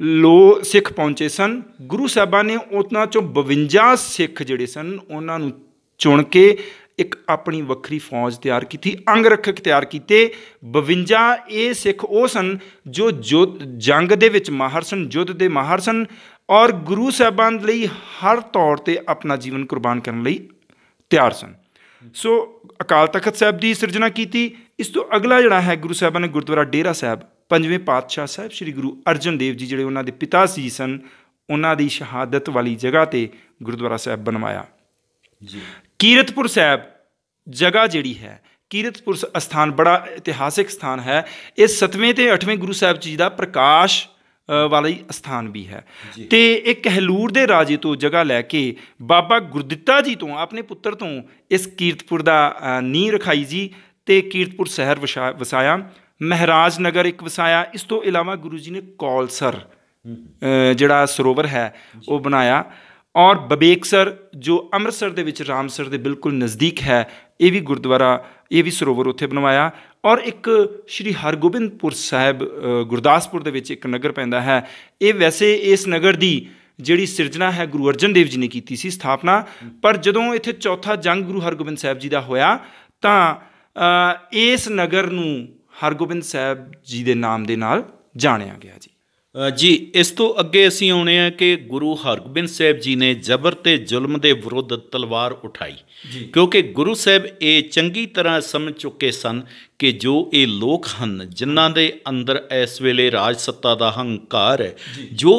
Speaker 2: ਲੋ ਸਿੱਖ ਪਹੁੰਚੇ ਸਨ ਗੁਰੂ ਸਾਹਿਬਾਂ ਨੇ ਉਹਨਾਂ ਚੋਂ 52 ਸਿੱਖ ਜਿਹੜੇ ਸਨ ਉਹਨਾਂ ਨੂੰ ਚੁਣ ਕੇ ਇੱਕ ਆਪਣੀ ਵੱਖਰੀ ਫੌਜ ਤਿਆਰ ਕੀਤੀ ਅੰਗ ਰੱਖਕ ਤਿਆਰ ਕੀਤੇ 52 ਇਹ ਸਿੱਖ ਉਹ ਸਨ ਜੋ ਜੰਗ ਦੇ ਵਿੱਚ ਮਾਹਰ ਸਨ ਯੁੱਧ ਦੇ ਮਾਹਰ ਸਨ ਔਰ ਗੁਰੂ ਸਾਹਿਬਾਂ ਲਈ ਹਰ ਤੌਰ ਤੇ ਆਪਣਾ ਜੀਵਨ ਕੁਰਬਾਨ ਕਰਨ ਲਈ ਤਿਆਰ ਸਨ ਸੋ ਅਕਾਲ ਤਖਤ ਸਾਹਿਬ ਦੀ ਸਿਰਜਣਾ ਕੀਤੀ ਇਸ ਤੋਂ ਅਗਲਾ ਜਿਹੜਾ ਹੈ ਗੁਰੂ ਸਾਹਿਬਾਂ ਨੇ ਗੁਰਦੁਆਰਾ ਡੇਰਾ ਸਾਹਿਬ ਪੰਜਵੇਂ ਪਾਤਸ਼ਾਹ ਸਾਹਿਬ ਸ੍ਰੀ ਗੁਰੂ ਅਰਜਨ ਦੇਵ ਜੀ ਜਿਹੜੇ ਉਹਨਾਂ ਦੇ ਪਿਤਾ ਸੀ ਸਨ ਉਹਨਾਂ ਦੀ ਸ਼ਹਾਦਤ ਵਾਲੀ ਜਗ੍ਹਾ ਤੇ ਗੁਰਦੁਆਰਾ ਸਾਹਿਬ ਬਣਵਾਇਆ ਜੀ ਕੀਰਤਪੁਰ ਸਾਹਿਬ ਜਗ੍ਹਾ ਜਿਹੜੀ ਹੈ ਕੀਰਤਪੁਰ ਸਥਾਨ ਬੜਾ ਇਤਿਹਾਸਿਕ ਸਥਾਨ ਹੈ ਇਹ 7ਵੇਂ ਤੇ 8ਵੇਂ ਗੁਰੂ ਸਾਹਿਬ ਜੀ ਦਾ ਪ੍ਰਕਾਸ਼ ਵਾਲੀ ਸਥਾਨ ਵੀ ਹੈ ਤੇ ਇਹ ਕਹਿਲੂਰ ਦੇ ਰਾਜੇ ਤੋਂ ਜਗ੍ਹਾ ਲੈ ਕੇ ਬਾਬਾ ਗੁਰਦਿੱਤਾ ਜੀ ਤੋਂ ਆਪਣੇ ਪੁੱਤਰ ਤੋਂ ਇਸ ਕੀਰਤਪੁਰ ਦਾ ਨੀਂਹ ਰਖਾਈ ਜੀ ਤੇ ਕੀਰਤਪੁਰ ਸ਼ਹਿਰ ਵਸਾਇਆ ਮਹਾਰਾਜ ਨਗਰ ਇੱਕ ਵਸਾਇਆ ਇਸ ਤੋਂ ਇਲਾਵਾ ਗੁਰੂ ਜੀ ਨੇ ਕੌਲਸਰ ਜਿਹੜਾ ਸਰੋਵਰ ਹੈ ਉਹ ਬਣਾਇਆ ਔਰ ਬਬੇਕਸਰ ਜੋ ਅੰਮ੍ਰਿਤਸਰ ਦੇ ਵਿੱਚ ਰਾਮਸਰ ਦੇ ਬਿਲਕੁਲ ਨਜ਼ਦੀਕ ਹੈ ਇਹ ਵੀ ਗੁਰਦੁਆਰਾ ਇਹ ਵੀ ਸਰੋਵਰ ਉੱਥੇ ਬਣਵਾਇਆ ਔਰ ਇੱਕ ਸ਼੍ਰੀ ਹਰਗੋਬਿੰਦਪੁਰ ਸਾਹਿਬ ਗੁਰਦਾਸਪੁਰ ਦੇ ਵਿੱਚ ਇੱਕ ਨਗਰ ਪੈਂਦਾ ਹੈ ਇਹ ਵੈਸੇ ਇਸ ਨਗਰ ਦੀ ਜਿਹੜੀ ਸਿਰਜਣਾ ਹੈ ਗੁਰੂ ਅਰਜਨ ਦੇਵ ਜੀ ਨੇ ਕੀਤੀ ਸੀ ਸਥਾਪਨਾ ਪਰ ਜਦੋਂ ਇੱਥੇ ਚੌਥਾ ਜੰਗ ਗੁਰੂ ਹਰਗੋਬਿੰਦ ਸਾਹਿਬ ਜੀ ਦਾ ਹੋਇਆ ਤਾਂ ਇਸ ਨਗਰ ਨੂੰ ਹਰਗੋਬਿੰਦ ਸਾਹਿਬ ਜੀ ਦੇ ਨਾਮ ਦੇ ਨਾਲ ਜਾਣਿਆ ਗਿਆ ਜੀ
Speaker 1: ਜੀ ਇਸ ਤੋਂ ਅੱਗੇ ਅਸੀਂ ਆਉਣੇ ਆ ਕਿ ਗੁਰੂ ਹਰਗੋਬਿੰਦ ਸਾਹਿਬ ਜੀ ਨੇ ਜ਼ਬਰ ਤੇ ਜ਼ੁਲਮ ਦੇ ਵਿਰੁੱਧ ਤਲਵਾਰ ਉਠਾਈ ਕਿਉਂਕਿ ਗੁਰੂ ਸਾਹਿਬ ਇਹ ਚੰਗੀ ਤਰ੍ਹਾਂ ਸਮਝ ਚੁੱਕੇ ਸਨ ਕਿ ਜੋ ਇਹ ਲੋਕ ਹਨ ਜਿਨ੍ਹਾਂ ਦੇ ਅੰਦਰ ਇਸ ਵੇਲੇ ਰਾਜ ਸੱਤਾ ਦਾ ਹੰਕਾਰ ਹੈ ਜੋ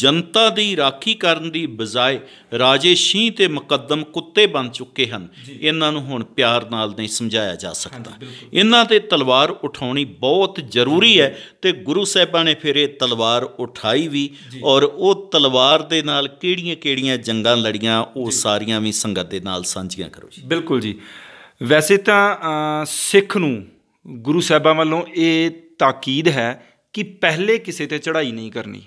Speaker 1: ਜਨਤਾ ਦੀ ਰਾਖੀ ਕਰਨ ਦੀ ਬਜਾਏ ਰਾਜੇ ਸ਼ੀਂ ਤੇ ਮੁਕੱਦਮ ਕੁੱਤੇ ਬਣ ਚੁੱਕੇ ਹਨ ਇਹਨਾਂ ਨੂੰ ਹੁਣ ਪਿਆਰ ਨਾਲ ਨਹੀਂ ਸਮਝਾਇਆ ਜਾ ਸਕਦਾ ਇਹਨਾਂ ਤੇ ਤਲਵਾਰ ਉਠਾਉਣੀ ਬਹੁਤ ਜ਼ਰੂਰੀ ਹੈ ਤੇ ਗੁਰੂ ਸਾਹਿਬਾਂ ਨੇ ਫਿਰ ਇਹ ਤਲਵਾਰ ਉਠਾਈ ਵੀ ਔਰ ਉਹ ਤਲਵਾਰ ਦੇ ਨਾਲ ਕਿਹੜੀਆਂ-ਕਿਹੜੀਆਂ ਜੰਗਾਂ ਲੜੀਆਂ ਉਹ ਸਾਰੀਆਂ ਵੀ ਸੰਗਤ ਦੇ ਨਾਲ ਸਾਂਝੀਆਂ ਕਰੋ ਜੀ ਬਿਲਕੁਲ ਜੀ ਵੈਸੇ ਤਾਂ ਸਿੱਖ ਨੂੰ ਗੁਰੂ ਸਾਹਿਬਾਂ ਵੱਲੋਂ ਇਹ ਤਾਕੀਦ ਹੈ
Speaker 2: ਕਿ ਪਹਿਲੇ ਕਿਸੇ ਤੇ ਚੜ੍ਹਾਈ ਨਹੀਂ ਕਰਨੀ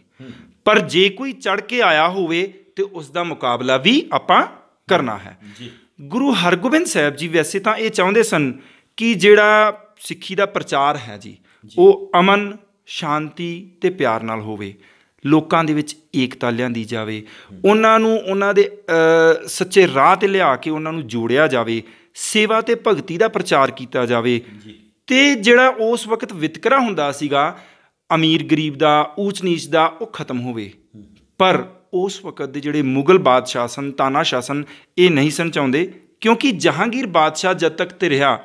Speaker 2: ਪਰ ਜੇ ਕੋਈ ਚੜ ਕੇ ਆਇਆ ਹੋਵੇ ਤੇ ਉਸ ਦਾ ਮੁਕਾਬਲਾ ਵੀ ਆਪਾਂ ਕਰਨਾ ਹੈ ਜੀ ਗੁਰੂ ਹਰਗੋਬਿੰਦ ਸਾਹਿਬ ਜੀ ਵੈਸੇ ਤਾਂ ਇਹ ਚਾਹੁੰਦੇ ਸਨ ਕਿ ਜਿਹੜਾ ਸਿੱਖੀ ਦਾ ਪ੍ਰਚਾਰ ਹੈ ਜੀ ਉਹ ਅਮਨ ਸ਼ਾਂਤੀ ਤੇ ਪਿਆਰ ਨਾਲ ਹੋਵੇ ਲੋਕਾਂ ਦੇ ਵਿੱਚ ਏਕਤਾ ਲਿਆਂਦੀ ਜਾਵੇ ਉਹਨਾਂ ਨੂੰ ਉਹਨਾਂ ਦੇ ਸੱਚੇ ਰਾਹ ਤੇ ਲਿਆ ਕੇ ਉਹਨਾਂ ਨੂੰ ਜੋੜਿਆ ਜਾਵੇ ਸੇਵਾ ਤੇ ਭਗਤੀ ਦਾ ਪ੍ਰਚਾਰ ਕੀਤਾ ਜਾਵੇ ਤੇ ਜਿਹੜਾ ਉਸ ਵਕਤ ਵਿਤਕਰਾ ਹੁੰਦਾ ਸੀਗਾ ਅਮੀਰ ਗਰੀਬ ਦਾ ਊਚ ਨੀਚ ਦਾ ਉਹ ਖਤਮ ਹੋਵੇ ਪਰ ਉਸ ਵਕਤ ਦੇ ਜਿਹੜੇ ਮੁਗਲ ਬਾਦਸ਼ਾਹ ਸਨ ਤਾਨਾ ਸ਼ਾਸਨ ਇਹ ਨਹੀਂ ਸਨ ਚਾਹੁੰਦੇ ਕਿਉਂਕਿ ਜਹਾਂਗੀਰ ਬਾਦਸ਼ਾਹ ਜਦ ਤੱਕ ਤੇ ਰਿਹਾ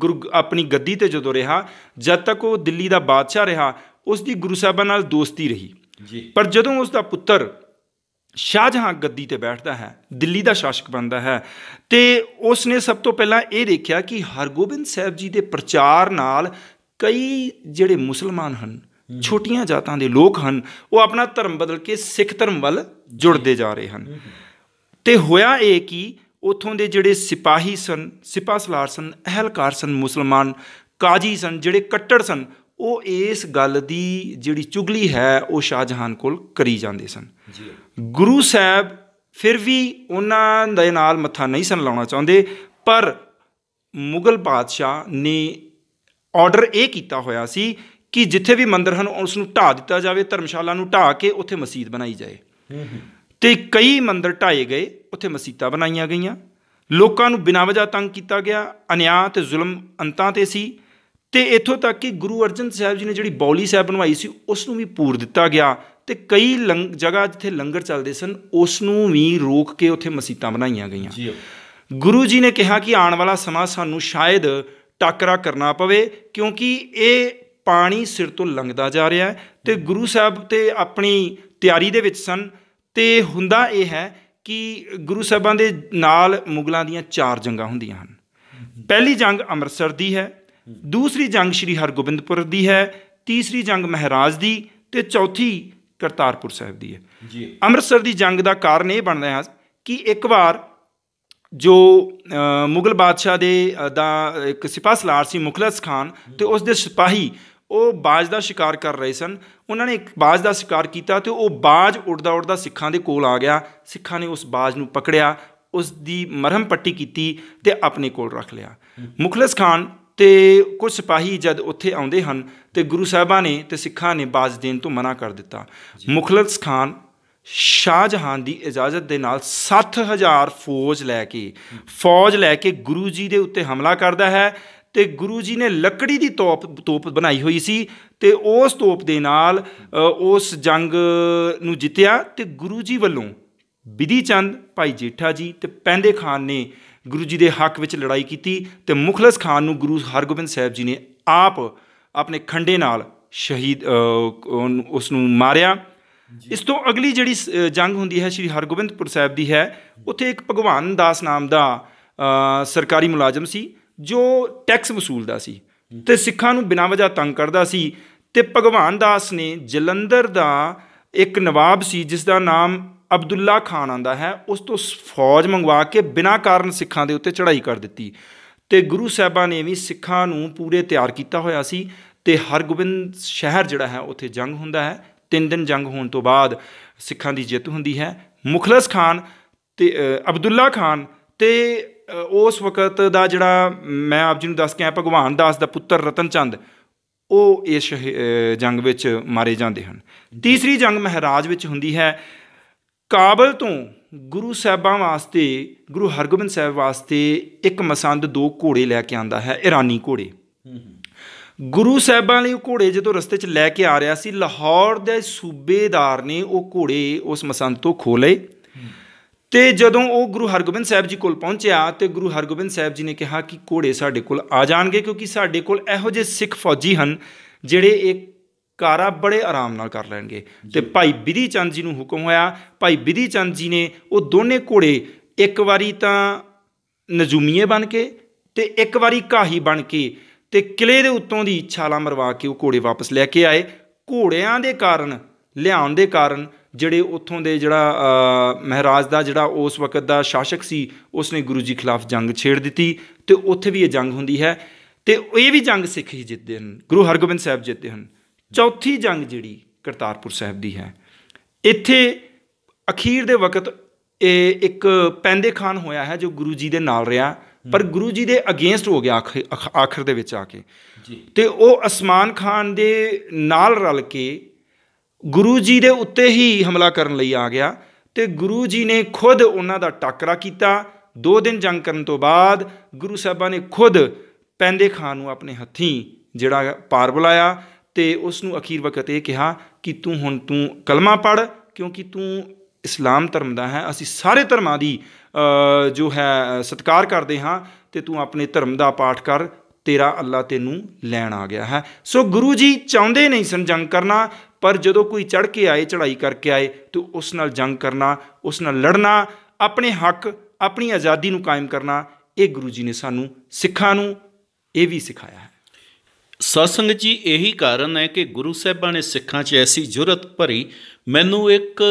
Speaker 2: ਗੁਰੂ ਆਪਣੀ ਗੱਦੀ ਤੇ ਜਦੋਂ ਰਿਹਾ ਜਦ ਤੱਕ ਉਹ ਦਿੱਲੀ ਦਾ ਬਾਦਸ਼ਾਹ ਰਿਹਾ ਉਸ ਦੀ ਗੁਰੂ ਸਾਹਿਬਾਂ ਨਾਲ ਦੋਸਤੀ ਰਹੀ ਜੀ ਪਰ ਜਦੋਂ ਉਸ ਦਾ ਪੁੱਤਰ ਸ਼ਾਹਜਹਾਂ ਗੱਦੀ ਤੇ ਬੈਠਦਾ ਹੈ ਦਿੱਲੀ ਦਾ ਸ਼ਾਸਕ ਬਣਦਾ ਹੈ ਤੇ ਉਸ ਨੇ ਸਭ ਤੋਂ ਪਹਿਲਾਂ ਇਹ ਦੇਖਿਆ ਕਿ ਹਰਗੋਬਿੰਦ ਸਾਹਿਬ ਜੀ ਦੇ ਪ੍ਰਚਾਰ ਨਾਲ ਕਈ ਜਿਹੜੇ ਮੁਸਲਮਾਨ ਹਨ ਛੋਟੀਆਂ ਜਾਤਾਂ ਦੇ ਲੋਕ ਹਨ ਉਹ ਆਪਣਾ ਧਰਮ ਬਦਲ ਕੇ ਸਿੱਖ ਧਰਮ ਵੱਲ ਜੁੜਦੇ ਜਾ ਰਹੇ ਹਨ ਤੇ ਹੋਇਆ ਇਹ ਕਿ ਉਥੋਂ ਦੇ ਜਿਹੜੇ ਸਿਪਾਹੀ ਸਨ ਸਿਪਾ ਸਲਾਰ ਸਨ ਅਹਲਕਾਰ ਸਨ ਮੁਸਲਮਾਨ ਕਾਜੀ ਸਨ ਜਿਹੜੇ ਕੱਟੜ ਸਨ ਉਹ ਇਸ ਗੱਲ ਦੀ ਜਿਹੜੀ ਚੁਗਲੀ ਹੈ ਉਹ ਸ਼ਾਹਜਹਾਨ ਕੋਲ ਕਰੀ ਜਾਂਦੇ ਸਨ ਜੀ ਗੁਰੂ ਸਾਹਿਬ ਫਿਰ ਵੀ ਉਹਨਾਂ ਦੇ ਨਾਲ ਮੱਥਾ ਨਹੀਂ ਸਨ ਲਾਉਣਾ ਚਾਹੁੰਦੇ ਪਰ ਮੁਗਲ ਬਾਦਸ਼ਾਹ ਨੇ ਆਰਡਰ ਇਹ ਕੀਤਾ ਹੋਇਆ ਸੀ ਕਿ ਜਿੱਥੇ ਵੀ ਮੰਦਰ ਹਨ ਉਸ ਨੂੰ ਢਾ ਦਿੱਤਾ ਜਾਵੇ ਧਰਮਸ਼ਾਲਾ ਨੂੰ ਢਾ ਕੇ ਉੱਥੇ ਮਸਜਿਦ ਬਣਾਈ ਜਾਏ ਤੇ ਕਈ ਮੰਦਰ ਢਾਏ ਗਏ ਉੱਥੇ ਮਸੀਤਾਂ ਬਣਾਈਆਂ ਗਈਆਂ ਲੋਕਾਂ ਨੂੰ ਬਿਨਾਂ ਵਜ੍ਹਾ ਤੰਗ ਕੀਤਾ ਗਿਆ ਅਨਿਆਂ ਤੇ ਜ਼ੁਲਮ ਅੰਤਾਂ ਤੇ ਸੀ ਤੇ ਇਥੋਂ ਤੱਕ ਕਿ ਗੁਰੂ ਅਰਜਨ ਸਾਹਿਬ ਜੀ ਨੇ ਜਿਹੜੀ ਬੌਲੀ ਸਾਹਿਬ ਬਣਵਾਈ ਸੀ ਉਸ ਨੂੰ ਵੀ ਪੂਰ ਦਿੱਤਾ ਗਿਆ ਤੇ ਕਈ ਜਗ੍ਹਾ ਜਿੱਥੇ ਲੰਗਰ ਚੱਲਦੇ ਸਨ ਉਸ ਨੂੰ ਵੀ ਰੋਕ ਕੇ ਉੱਥੇ ਮਸੀਤਾਂ ਬਣਾਈਆਂ ਗਈਆਂ ਜੀ ਗੁਰੂ ਜੀ ਨੇ ਕਿਹਾ ਕਿ ਆਉਣ ਵਾਲਾ ਸਮਾਂ ਸਾਨੂੰ ਸ਼ਾਇਦ ਟਕਰਾ ਕਰਨਾ ਪਵੇ ਕਿਉਂਕਿ ਇਹ ਪਾਣੀ ਸਿਰ ਤੋਂ ਲੰਘਦਾ ਜਾ ਰਿਹਾ ਤੇ ਗੁਰੂ ਸਾਹਿਬ ਤੇ ਆਪਣੀ ਤਿਆਰੀ ਦੇ ਵਿੱਚ ਸਨ ਤੇ ਹੁੰਦਾ ਇਹ ਹੈ ਕਿ ਗੁਰੂ ਸਾਹਿਬਾਂ ਦੇ ਨਾਲ ਮੁਗਲਾਂ ਦੀਆਂ ਚਾਰ ਜੰਗਾਂ ਹੁੰਦੀਆਂ ਹਨ ਪਹਿਲੀ ਜੰਗ ਅੰਮ੍ਰਿਤਸਰ ਦੀ ਹੈ ਦੂਸਰੀ ਜੰਗ ਸ੍ਰੀ ਹਰਗੋਬਿੰਦਪੁਰ ਦੀ ਹੈ ਤੀਸਰੀ ਜੰਗ ਮਹਾਰਾਜ ਦੀ ਤੇ ਚੌਥੀ ਕਰਤਾਰਪੁਰ ਸਾਹਿਬ ਦੀ ਹੈ ਜੀ ਅੰਮ੍ਰਿਤਸਰ ਦੀ ਜੰਗ ਦਾ ਕਾਰਨ ਇਹ ਬਣਦਾ ਹੈ ਕਿ ਇੱਕ ਵਾਰ ਜੋ ਮੁਗਲ ਬਾਦਸ਼ਾਹ ਦੇ ਦਾ ਇੱਕ ਸਿਪਾਹ ਸਲਾਰ ਸੀ ਮੁਖਲਸ ਖਾਨ ਤੇ ਉਸ ਦੇ ਸਿਪਾਹੀ ਉਹ ਬਾਜ ਦਾ ਸ਼ਿਕਾਰ ਕਰ ਰਹੇ ਸਨ ਉਹਨਾਂ ਨੇ ਇੱਕ ਬਾਜ ਦਾ ਸ਼ਿਕਾਰ ਕੀਤਾ ਤੇ ਉਹ ਬਾਜ ਉੱਡਦਾ ਉੱਡਦਾ ਸਿੱਖਾਂ ਦੇ ਕੋਲ ਆ ਗਿਆ ਸਿੱਖਾਂ ਨੇ ਉਸ ਬਾਜ ਨੂੰ ਪਕੜਿਆ ਉਸ ਦੀ ਮਰਹਮ ਪੱਟੀ ਕੀਤੀ ਤੇ ਆਪਣੇ ਕੋਲ ਰੱਖ ਲਿਆ ਮੁਖਲਸ ਖਾਨ ਤੇ ਕੁਝ ਸਿਪਾਹੀ ਜਦ ਉੱਥੇ ਆਉਂਦੇ ਹਨ ਤੇ ਗੁਰੂ ਸਾਹਿਬਾਂ ਨੇ ਤੇ ਸਿੱਖਾਂ ਨੇ ਬਾਜ ਦੇਣ ਤੋਂ ਮਨਾ ਕਰ ਦਿੱਤਾ ਮੁਖਲਸ ਖਾਨ ਸ਼ਾਹਜਹਾਨ ਦੀ ਇਜਾਜ਼ਤ ਦੇ ਨਾਲ 7000 ਫੌਜ ਲੈ ਕੇ ਫੌਜ ਲੈ ਕੇ ਗੁਰੂ ਜੀ ਦੇ ਉੱਤੇ ਹਮਲਾ ਕਰਦਾ ਹੈ ਤੇ ਗੁਰੂ ਜੀ ਨੇ ਲੱਕੜੀ ਦੀ ਤੋਪ ਤੋਪ ਬਣਾਈ ਹੋਈ ਸੀ ਤੇ ਉਸ ਤੋਪ ਦੇ ਨਾਲ ਉਸ ਜੰਗ ਨੂੰ ਜਿੱਤਿਆ ਤੇ ਗੁਰੂ ਜੀ ਵੱਲੋਂ ਬਿਧੀ ਚੰਦ ਭਾਈ ਜੇਠਾ ਜੀ ਤੇ ਪੈਂਦੇ ਖਾਨ ਨੇ ਗੁਰੂ ਜੀ ਦੇ ਹੱਕ ਵਿੱਚ ਲੜਾਈ ਕੀਤੀ ਤੇ ਮੁਖਲਸ ਖਾਨ ਨੂੰ ਗੁਰੂ ਹਰਗੋਬਿੰਦ ਸਾਹਿਬ ਜੀ ਨੇ ਆਪ ਆਪਣੇ ਖੰਡੇ ਨਾਲ ਸ਼ਹੀਦ ਉਸ ਨੂੰ ਮਾਰਿਆ ਇਸ ਤੋਂ ਅਗਲੀ ਜਿਹੜੀ ਜੰਗ ਹੁੰਦੀ ਹੈ ਸ੍ਰੀ ਹਰਗੋਬਿੰਦਪੁਰ ਸਾਹਿਬ ਦੀ ਹੈ ਉੱਥੇ ਇੱਕ ਭਗਵਾਨ ਦਾਸ ਨਾਮ ਦਾ ਸਰਕਾਰੀ ਮੁਲਾਜ਼ਮ ਸੀ ਜੋ ਟੈਕਸ ਵਸੂਲਦਾ ਸੀ ਤੇ ਸਿੱਖਾਂ ਨੂੰ ਬਿਨਾਂ ਵਜ੍ਹਾ ਤੰਗ ਕਰਦਾ ਸੀ ਤੇ ਭਗਵਾਨ ਦਾਸ ਨੇ ਜਲੰਧਰ ਦਾ ਇੱਕ ਨਵਾਬ ਸੀ ਜਿਸ ਦਾ ਨਾਮ ਅਬਦੁੱਲਾ ਖਾਨ ਆਂਦਾ ਹੈ ਉਸ ਤੋਂ ਫੌਜ ਮੰਗਵਾ ਕੇ ਬਿਨਾਂ ਕਾਰਨ ਸਿੱਖਾਂ ਦੇ ਉੱਤੇ ਚੜ੍ਹਾਈ ਕਰ ਦਿੱਤੀ ਤੇ ਗੁਰੂ ਸਾਹਿਬਾਂ ਨੇ ਵੀ ਸਿੱਖਾਂ ਨੂੰ ਪੂਰੇ ਤਿਆਰ ਕੀਤਾ ਹੋਇਆ ਸੀ ਤੇ ਹਰਗੋਬਿੰਦ ਸ਼ਹਿਰ ਜਿਹੜਾ ਹੈ ਉੱਥੇ ਜੰਗ ਹੁੰਦਾ ਹੈ ਤਿੰਨ ਦਿਨ ਜੰਗ ਹੋਣ ਤੋਂ ਬਾਅਦ ਸਿੱਖਾਂ ਦੀ ਜਿੱਤ ਹੁੰਦੀ ਹੈ ਮੁਖਲਸ ਖਾਨ ਤੇ ਅਬਦੁੱਲਾ ਖਾਨ ਤੇ ਉਸ ਵਕਤ ਦਾ ਜਿਹੜਾ ਮੈਂ ਆਪ ਜੀ ਨੂੰ ਦੱਸ ਕੇ ਆ ਭਗਵਾਨ ਦਾਸ ਦਾ ਪੁੱਤਰ ਰਤਨ ਚੰਦ ਉਹ ਇਸ ਜੰਗ ਵਿੱਚ ਮਾਰੇ ਜਾਂਦੇ ਹਨ ਤੀਸਰੀ ਜੰਗ ਮਹਾਰਾਜ ਵਿੱਚ ਹੁੰਦੀ ਹੈ ਕਾਬਲ ਤੋਂ ਗੁਰੂ ਸਾਹਿਬਾਂ ਵਾਸਤੇ ਗੁਰੂ ਹਰਗੋਬਿੰਦ ਸਾਹਿਬ ਵਾਸਤੇ ਇੱਕ ਮਸੰਦ ਦੋ ਘੋੜੇ ਲੈ ਕੇ ਆਂਦਾ ਹੈ ਇਰਾਨੀ ਘੋੜੇ ਗੁਰੂ ਸਾਹਿਬਾਂ ਲਈ ਘੋੜੇ ਜਦੋਂ ਰਸਤੇ 'ਚ ਲੈ ਕੇ ਆ ਰਿਹਾ ਸੀ ਲਾਹੌਰ ਦੇ ਸੂਬੇਦਾਰ ਨੇ ਉਹ ਘੋੜੇ ਉਸ ਮਸੰਦ ਤੋਂ ਖੋਲੇ ਤੇ ਜਦੋਂ ਉਹ ਗੁਰੂ ਹਰਗੋਬਿੰਦ ਸਾਹਿਬ ਜੀ ਕੋਲ ਪਹੁੰਚਿਆ ਤੇ ਗੁਰੂ ਹਰਗੋਬਿੰਦ ਸਾਹਿਬ ਜੀ ਨੇ ਕਿਹਾ ਕਿ ਘੋੜੇ ਸਾਡੇ ਕੋਲ ਆ ਜਾਣਗੇ ਕਿਉਂਕਿ ਸਾਡੇ ਕੋਲ ਇਹੋ ਜਿਹੇ ਸਿੱਖ ਫੌਜੀ ਹਨ ਜਿਹੜੇ ਇੱਕ ਕਾਰਾ ਬੜੇ ਆਰਾਮ ਨਾਲ ਕਰ ਲੈਣਗੇ ਤੇ ਭਾਈ ਬਿਧੀ ਚੰਦ ਜੀ ਨੂੰ ਹੁਕਮ ਹੋਇਆ ਭਾਈ ਬਿਧੀ ਚੰਦ ਜੀ ਨੇ ਉਹ ਦੋਨੇ ਘੋੜੇ ਇੱਕ ਵਾਰੀ ਤਾਂ ਨਜੂਮੀਏ ਬਣ ਕੇ ਤੇ ਇੱਕ ਵਾਰੀ ਕਾਹੀ ਬਣ ਕੇ ਤੇ ਕਿਲੇ ਦੇ ਉੱਤੋਂ ਦੀ ਛਾਲਾ ਮਰਵਾ ਕੇ ਉਹ ਘੋੜੇ ਵਾਪਸ ਲੈ ਕੇ ਆਏ ਘੋੜਿਆਂ ਦੇ ਕਾਰਨ ਲਿਆਉਣ ਦੇ ਕਾਰਨ ਜਿਹੜੇ ਉੱਥੋਂ ਦੇ ਜਿਹੜਾ ਮਹਾਰਾਜ ਦਾ ਜਿਹੜਾ ਉਸ ਵਕਤ ਦਾ ਸ਼ਾਸਕ ਸੀ ਉਸਨੇ ਗੁਰੂ ਜੀ ਖਿਲਾਫ ਜੰਗ ਛੇੜ ਦਿੱਤੀ ਤੇ ਉੱਥੇ ਵੀ ਇਹ ਜੰਗ ਹੁੰਦੀ ਹੈ ਤੇ ਇਹ ਵੀ ਜੰਗ ਸਿੱਖ ਹੀ ਜਿੱਤਦੇ ਹਨ ਗੁਰੂ ਹਰਗੋਬਿੰਦ ਸਾਹਿਬ ਜਿੱਤਦੇ ਹਨ ਚੌਥੀ ਜੰਗ ਜਿਹੜੀ ਕਰਤਾਰਪੁਰ ਸਾਹਿਬ ਦੀ ਹੈ ਇੱਥੇ ਅਖੀਰ ਦੇ ਵਕਤ ਇਹ ਇੱਕ ਪੈਂਦੇ ਖਾਨ ਹੋਇਆ ਹੈ ਜੋ ਗੁਰੂ ਜੀ ਦੇ ਨਾਲ ਰਿਹਾ ਪਰ ਗੁਰੂ ਜੀ ਦੇ ਅਗੇਂਸਟ ਹੋ ਗਿਆ ਆਖਰ ਦੇ ਵਿੱਚ ਆ ਕੇ ਤੇ ਉਹ ਅਸਮਾਨ ਖਾਨ ਦੇ ਨਾਲ ਰਲ ਕੇ ਗੁਰੂ ਜੀ ਦੇ ਉੱਤੇ ਹੀ ਹਮਲਾ ਕਰਨ ਲਈ ਆ ਗਿਆ ਤੇ ਗੁਰੂ ਜੀ ਨੇ ਖੁਦ ਉਹਨਾਂ ਦਾ ਟਾਕਰਾ ਕੀਤਾ ਦੋ ਦਿਨ ਜੰਗ ਕਰਨ ਤੋਂ ਬਾਅਦ ਗੁਰੂ ਸਾਹਿਬਾਂ ਨੇ ਖੁਦ ਪੈਂਦੇ ਖਾਨ ਨੂੰ ਆਪਣੇ ਹੱਥੀਂ ਜਿਹੜਾ ਪਾਰ ਬੁਲਾਇਆ ਤੇ ਉਸ ਨੂੰ ਅਖੀਰ ਵਕਤ ਇਹ ਕਿਹਾ ਕਿ ਤੂੰ ਹੁਣ ਤੂੰ ਕਲਮਾ ਪੜ ਕਿਉਂਕਿ ਤੂੰ ਇਸਲਾਮ ਧਰਮ ਦਾ ਹੈ ਅਸੀਂ ਸਾਰੇ ਧਰਮਾਂ ਦੀ ਜੋ ਹੈ ਸਤਕਾਰ ਕਰਦੇ ਹਾਂ ਤੇ ਤੂੰ ਆਪਣੇ ਧਰਮ ਦਾ ਪਾਠ ਕਰ ਤੇਰਾ ਅੱਲਾ ਤੈਨੂੰ ਲੈਣ ਆ ਗਿਆ ਹੈ ਸੋ ਗੁਰੂ ਜੀ ਚਾਹੁੰਦੇ ਨਹੀਂ ਸਨ ਜੰਗ ਕਰਨਾ ਪਰ ਜਦੋਂ ਕੋਈ ਚੜ ਕੇ ਆਏ ਚੜਾਈ ਕਰਕੇ ਆਏ ਤੇ ਉਸ ਨਾਲ ਜੰਗ ਕਰਨਾ ਉਸ ਨਾਲ ਲੜਨਾ ਆਪਣੇ ਹੱਕ ਆਪਣੀ ਆਜ਼ਾਦੀ ਨੂੰ ਕਾਇਮ ਕਰਨਾ ਇਹ ਗੁਰੂ ਜੀ ਨੇ ਸਾਨੂੰ ਸਿੱਖਾਂ
Speaker 1: ਨੂੰ ਇਹ ਵੀ ਸਿਖਾਇਆ ਹੈ ਸਤਸੰਗ ਜੀ ਇਹੀ ਕਾਰਨ ਹੈ ਕਿ ਗੁਰੂ ਸਾਹਿਬਾਂ ਨੇ ਸਿੱਖਾਂ 'ਚ ਐਸੀ ਜੁਰਤ ਭਰੀ ਮੈਨੂੰ ਇੱਕ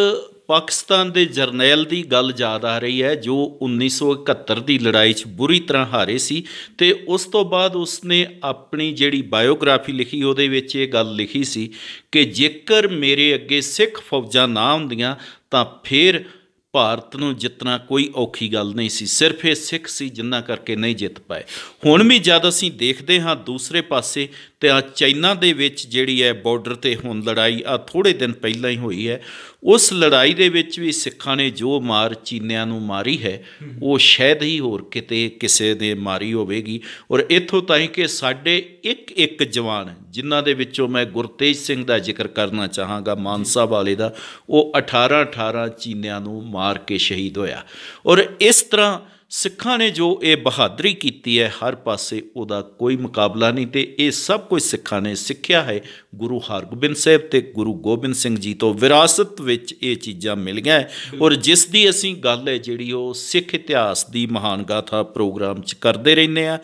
Speaker 1: ਪਾਕਿਸਤਾਨ ਦੇ ਜਰਨੈਲ ਦੀ ਗੱਲ ਯਾਦ ਆ ਰਹੀ ਹੈ ਜੋ 1971 ਦੀ ਲੜਾਈ 'ਚ ਬੁਰੀ ਤਰ੍ਹਾਂ ਹਾਰੇ ਸੀ ਤੇ ਉਸ ਤੋਂ ਬਾਅਦ ਉਸਨੇ ਆਪਣੀ ਜਿਹੜੀ ਬਾਇਓਗ੍ਰਾਫੀ ਲਿਖੀ ਉਹਦੇ ਵਿੱਚ ਇਹ ਗੱਲ ਲਿਖੀ ਸੀ ਕਿ ਜੇਕਰ ਮੇਰੇ ਅੱਗੇ ਸਿੱਖ ਫੌਜਾਂ ਨਾ ਹੁੰਦੀਆਂ ਤਾਂ ਫੇਰ ਭਾਰਤ ਨੂੰ ਜਿੱਤਣਾ ਕੋਈ ਔਖੀ ਗੱਲ ਨਹੀਂ ਸੀ ਸਿਰਫ ਇਹ ਸਿੱਖ ਸੀ ਜਿੰਨਾ ਕਰਕੇ ਨਹੀਂ ਜਿੱਤ ਪਾਏ ਹੁਣ ਵੀ ਜਦ ਅਸੀਂ ਦੇਖਦੇ ਹਾਂ ਦੂਸਰੇ ਪਾਸੇ ਤੇ ਆ ਚਾਈਨਾ ਦੇ ਵਿੱਚ ਜਿਹੜੀ ਹੈ ਬਾਰਡਰ ਤੇ ਹੁਣ ਲੜਾਈ ਆ ਥੋੜੇ ਦਿਨ ਪਹਿਲਾਂ ਹੀ ਹੋਈ ਹੈ ਉਸ ਲੜਾਈ ਦੇ ਵਿੱਚ ਵੀ ਸਿੱਖਾਂ ਨੇ ਜੋ ਮਾਰ ਚੀਨਿਆਂ ਨੂੰ ਮਾਰੀ ਹੈ ਉਹ ਸ਼ਾਇਦ ਹੀ ਹੋਰ ਕਿਤੇ ਕਿਸੇ ਦੇ ਮਾਰੀ ਹੋਵੇਗੀ ਔਰ ਇਥੋਂ ਤਾਈਂ ਕਿ ਸਾਡੇ ਇੱਕ ਇੱਕ ਜਵਾਨ ਜਿਨ੍ਹਾਂ ਦੇ ਵਿੱਚੋਂ ਮੈਂ ਗੁਰਤੇਜ ਸਿੰਘ ਦਾ ਜ਼ਿਕਰ ਕਰਨਾ ਚਾਹਾਂਗਾ ਮਾਨਸਾ ਵਾਲੇ ਦਾ ਉਹ 18 18 ਚੀਨਿਆਂ ਨੂੰ ਮਾਰ ਕੇ ਸ਼ਹੀਦ ਹੋਇਆ ਔਰ ਇਸ ਤਰ੍ਹਾਂ ਸਿੱਖਾਂ ਨੇ ਜੋ ਇਹ ਬਹਾਦਰੀ ਕੀਤੀ ਹੈ ਹਰ ਪਾਸੇ ਉਹਦਾ ਕੋਈ ਮੁਕਾਬਲਾ ਨਹੀਂ ਤੇ ਇਹ ਸਭ ਕੁਝ ਸਿੱਖਾਂ ਨੇ ਸਿੱਖਿਆ ਹੈ ਗੁਰੂ ਹਰਗੋਬਿੰਦ ਸਾਹਿਬ ਤੇ ਗੁਰੂ ਗੋਬਿੰਦ ਸਿੰਘ ਜੀ ਤੋਂ ਵਿਰਾਸਤ ਵਿੱਚ ਇਹ ਚੀਜ਼ਾਂ ਮਿਲ ਗਿਆ ਔਰ ਜਿਸ ਦੀ ਅਸੀਂ ਗੱਲ ਹੈ ਜਿਹੜੀ ਉਹ ਸਿੱਖ ਇਤਿਹਾਸ ਦੀ ਮਹਾਨ ਗਾਥਾ ਪ੍ਰੋਗਰਾਮ 'ਚ ਕਰਦੇ ਰਹਿੰਦੇ ਆ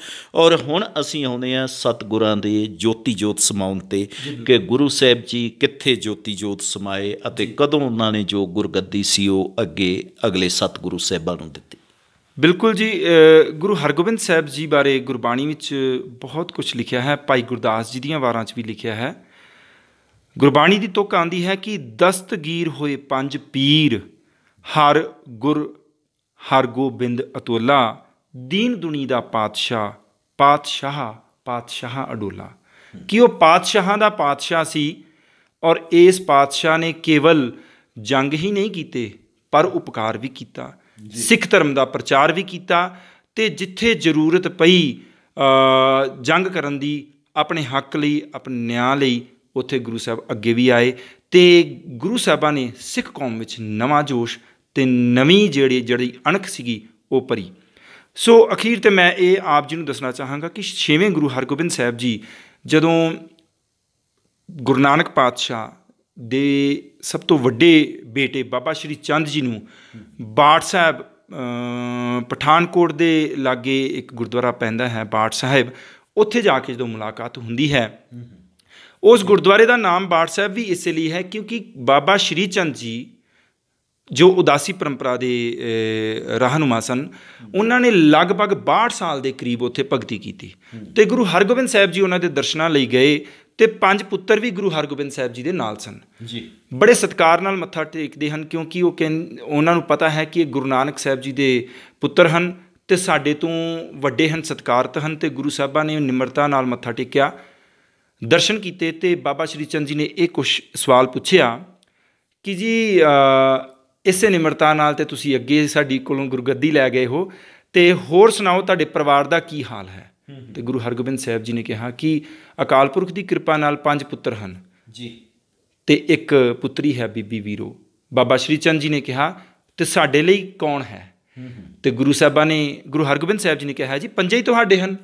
Speaker 1: ਔਰ ਹੁਣ ਅਸੀਂ ਆਉਂਦੇ ਆ ਸਤਗੁਰਾਂ ਦੇ ਜੋਤੀ ਜੋਤ ਸਮਾਉਣ ਤੇ ਕਿ ਗੁਰੂ ਸਾਹਿਬ ਜੀ ਕਿੱਥੇ ਜੋਤੀ ਜੋਤ ਸਮਾਏ ਅਤੇ ਕਦੋਂ ਉਹਨਾਂ ਨੇ ਜੋ ਗੁਰਗੱਦੀ ਸੀ ਉਹ ਅੱਗੇ ਅਗਲੇ ਸਤਗੁਰੂ ਸਾਹਿਬਾਂ ਨੂੰ ਦਿੱਤੀ
Speaker 2: ਬਿਲਕੁਲ ਜੀ ਗੁਰੂ ਹਰਗੋਬਿੰਦ ਸਾਹਿਬ ਜੀ ਬਾਰੇ ਗੁਰਬਾਣੀ ਵਿੱਚ ਬਹੁਤ ਕੁਝ ਲਿਖਿਆ ਹੈ ਭਾਈ ਗੁਰਦਾਸ ਜੀ ਦੀਆਂ ਵਾਰਾਂ 'ਚ ਵੀ ਲਿਖਿਆ ਹੈ ਗੁਰਬਾਣੀ ਦੀ ਤੁਕ ਆਂਦੀ ਹੈ ਕਿ ਦਸਤਗੀਰ ਹੋਏ ਪੰਜ ਪੀਰ ਹਰ ਗੁਰ ਹਰਗੋਬਿੰਦ ਅਤੋਲਾ ਦੀਨ ਦੁਨੀ ਦਾ ਪਾਤਸ਼ਾਹ ਪਾਤਸ਼ਾਹ ਪਾਤਸ਼ਾਹ ਅਡੋਲਾ ਕਿ ਉਹ ਪਾਤਸ਼ਾਹਾਂ ਦਾ ਪਾਤਸ਼ਾਹ ਸੀ ਔਰ ਇਸ ਪਾਤਸ਼ਾਹ ਨੇ ਕੇਵਲ ਜੰਗ ਹੀ ਨਹੀਂ ਕੀਤੇ ਪਰ ਉਪਕਾਰ ਵੀ ਕੀਤਾ ਸਿੱਖ ਧਰਮ ਦਾ ਪ੍ਰਚਾਰ ਵੀ ਕੀਤਾ ਤੇ ਜਿੱਥੇ ਜ਼ਰੂਰਤ ਪਈ ਜੰਗ ਕਰਨ ਦੀ ਆਪਣੇ ਹੱਕ ਲਈ ਆਪਣੇ ਨਿਆਂ ਲਈ ਉੱਥੇ ਗੁਰੂ ਸਾਹਿਬ ਅੱਗੇ ਵੀ ਆਏ ਤੇ ਗੁਰੂ ਸਾਹਿਬਾਂ ਨੇ ਸਿੱਖ ਕੌਮ ਵਿੱਚ ਨਵਾਂ ਜੋਸ਼ ਤੇ ਨਵੀਂ ਜਿਹੜੀ ਜੜੀ ਅਣਖ ਸੀਗੀ ਉਹ ਭਰੀ ਸੋ ਅਖੀਰ ਤੇ ਮੈਂ ਇਹ ਆਪ ਜੀ ਨੂੰ ਦੱਸਣਾ ਚਾਹਾਂਗਾ ਕਿ ਛੇਵੇਂ ਗੁਰੂ ਹਰਗੋਬਿੰਦ ਸਾਹਿਬ ਜੀ ਜਦੋਂ ਗੁਰੂ ਨਾਨਕ ਪਾਤਸ਼ਾਹ ਦੇ ਸਭ ਤੋਂ ਵੱਡੇ ਬੇਟੇ ਬਾਬਾ ਸ਼੍ਰੀ ਚੰਦ ਜੀ ਨੂੰ ਬਾਠ ਸਾਹਿਬ ਪਠਾਨਕੋਟ ਦੇ ਲਾਗੇ ਇੱਕ ਗੁਰਦੁਆਰਾ ਪੈਂਦਾ ਹੈ ਬਾਠ ਸਾਹਿਬ ਉੱਥੇ ਜਾ ਕੇ ਜਦੋਂ ਮੁਲਾਕਾਤ ਹੁੰਦੀ ਹੈ ਉਸ ਗੁਰਦੁਆਰੇ ਦਾ ਨਾਮ ਬਾਠ ਸਾਹਿਬ ਵੀ ਇਸੇ ਲਈ ਹੈ ਕਿਉਂਕਿ ਬਾਬਾ ਸ਼੍ਰੀ ਚੰਦ ਜੀ ਜੋ ਉਦਾਸੀ ਪਰੰਪਰਾ ਦੇ ਰਹਿਨੁਮਾ ਸਨ ਉਹਨਾਂ ਨੇ ਲਗਭਗ 62 ਸਾਲ ਦੇ ਕਰੀਬ ਉੱਥੇ ਭਗਤੀ ਕੀਤੀ ਤੇ ਗੁਰੂ ਹਰਗੋਬਿੰਦ ਸਾਹਿਬ ਜੀ ਉਹਨਾਂ ਦੇ ਦਰਸ਼ਨਾਂ ਲਈ ਗਏ ਤੇ ਪੰਜ ਪੁੱਤਰ ਵੀ ਗੁਰੂ ਹਰਗੋਬਿੰਦ ਸਾਹਿਬ ਜੀ ਦੇ ਨਾਲ ਸਨ ਜੀ ਬੜੇ ਸਤਕਾਰ ਨਾਲ ਮੱਥਾ ਟੇਕਦੇ ਹਨ ਕਿਉਂਕਿ ਉਹ ਉਹਨਾਂ ਨੂੰ ਪਤਾ ਹੈ ਕਿ ਇਹ ਗੁਰੂ ਨਾਨਕ ਸਾਹਿਬ ਜੀ ਦੇ ਪੁੱਤਰ ਹਨ ਤੇ ਸਾਡੇ ਤੋਂ ਵੱਡੇ ਹਨ ਸਤਕਾਰਤ ਹਨ ਤੇ ਗੁਰੂ ਸਾਹਿਬਾਂ ਨੇ ਨਿਮਰਤਾ ਨਾਲ ਮੱਥਾ ਟੇਕਿਆ ਦਰਸ਼ਨ ਕੀਤੇ ਤੇ ਬਾਬਾ ਸ਼੍ਰੀ ਚੰਦ ਜੀ ਨੇ ਇਹ ਕੁਝ ਸਵਾਲ ਪੁੱਛਿਆ ਕਿ ਜੀ ਇਸੇ ਨਿਮਰਤਾ ਨਾਲ ਤੇ ਤੁਸੀਂ ਅੱਗੇ ਸਾਡੀ ਕੋਲੋਂ ਗੁਰਗੱਦੀ ਲੈ ਗਏ ਹੋ ਤੇ ਹੋਰ ਸੁਣਾਓ ਤੁਹਾਡੇ ਪਰਿਵਾਰ ਦਾ ਕੀ ਹਾਲ ਹੈ ਤੇ ਗੁਰੂ ਹਰਗੋਬਿੰਦ ਸਾਹਿਬ ਜੀ ਨੇ ਕਿਹਾ ਕਿ ਅਕਾਲ ਪੁਰਖ ਦੀ ਕਿਰਪਾ ਨਾਲ ਪੰਜ ਪੁੱਤਰ ਹਨ ਜੀ ਤੇ ਇੱਕ ਪੁੱਤਰੀ ਹੈ ਬੀਬੀ ਵੀਰੋ ਬਾਬਾ ਸ਼੍ਰੀ ਚੰਦ ਜੀ ਨੇ ਕਿਹਾ ਤੇ ਸਾਡੇ ਲਈ ਕੌਣ ਹੈ ਤੇ ਗੁਰੂ ਸਾਹਿਬਾਂ ਨੇ ਗੁਰੂ ਹਰਗੋਬਿੰਦ ਸਾਹਿਬ ਜੀ ਨੇ ਕਿਹਾ ਜੀ ਪੰਜੇ ਹੀ ਤੁਹਾਡੇ ਹਨ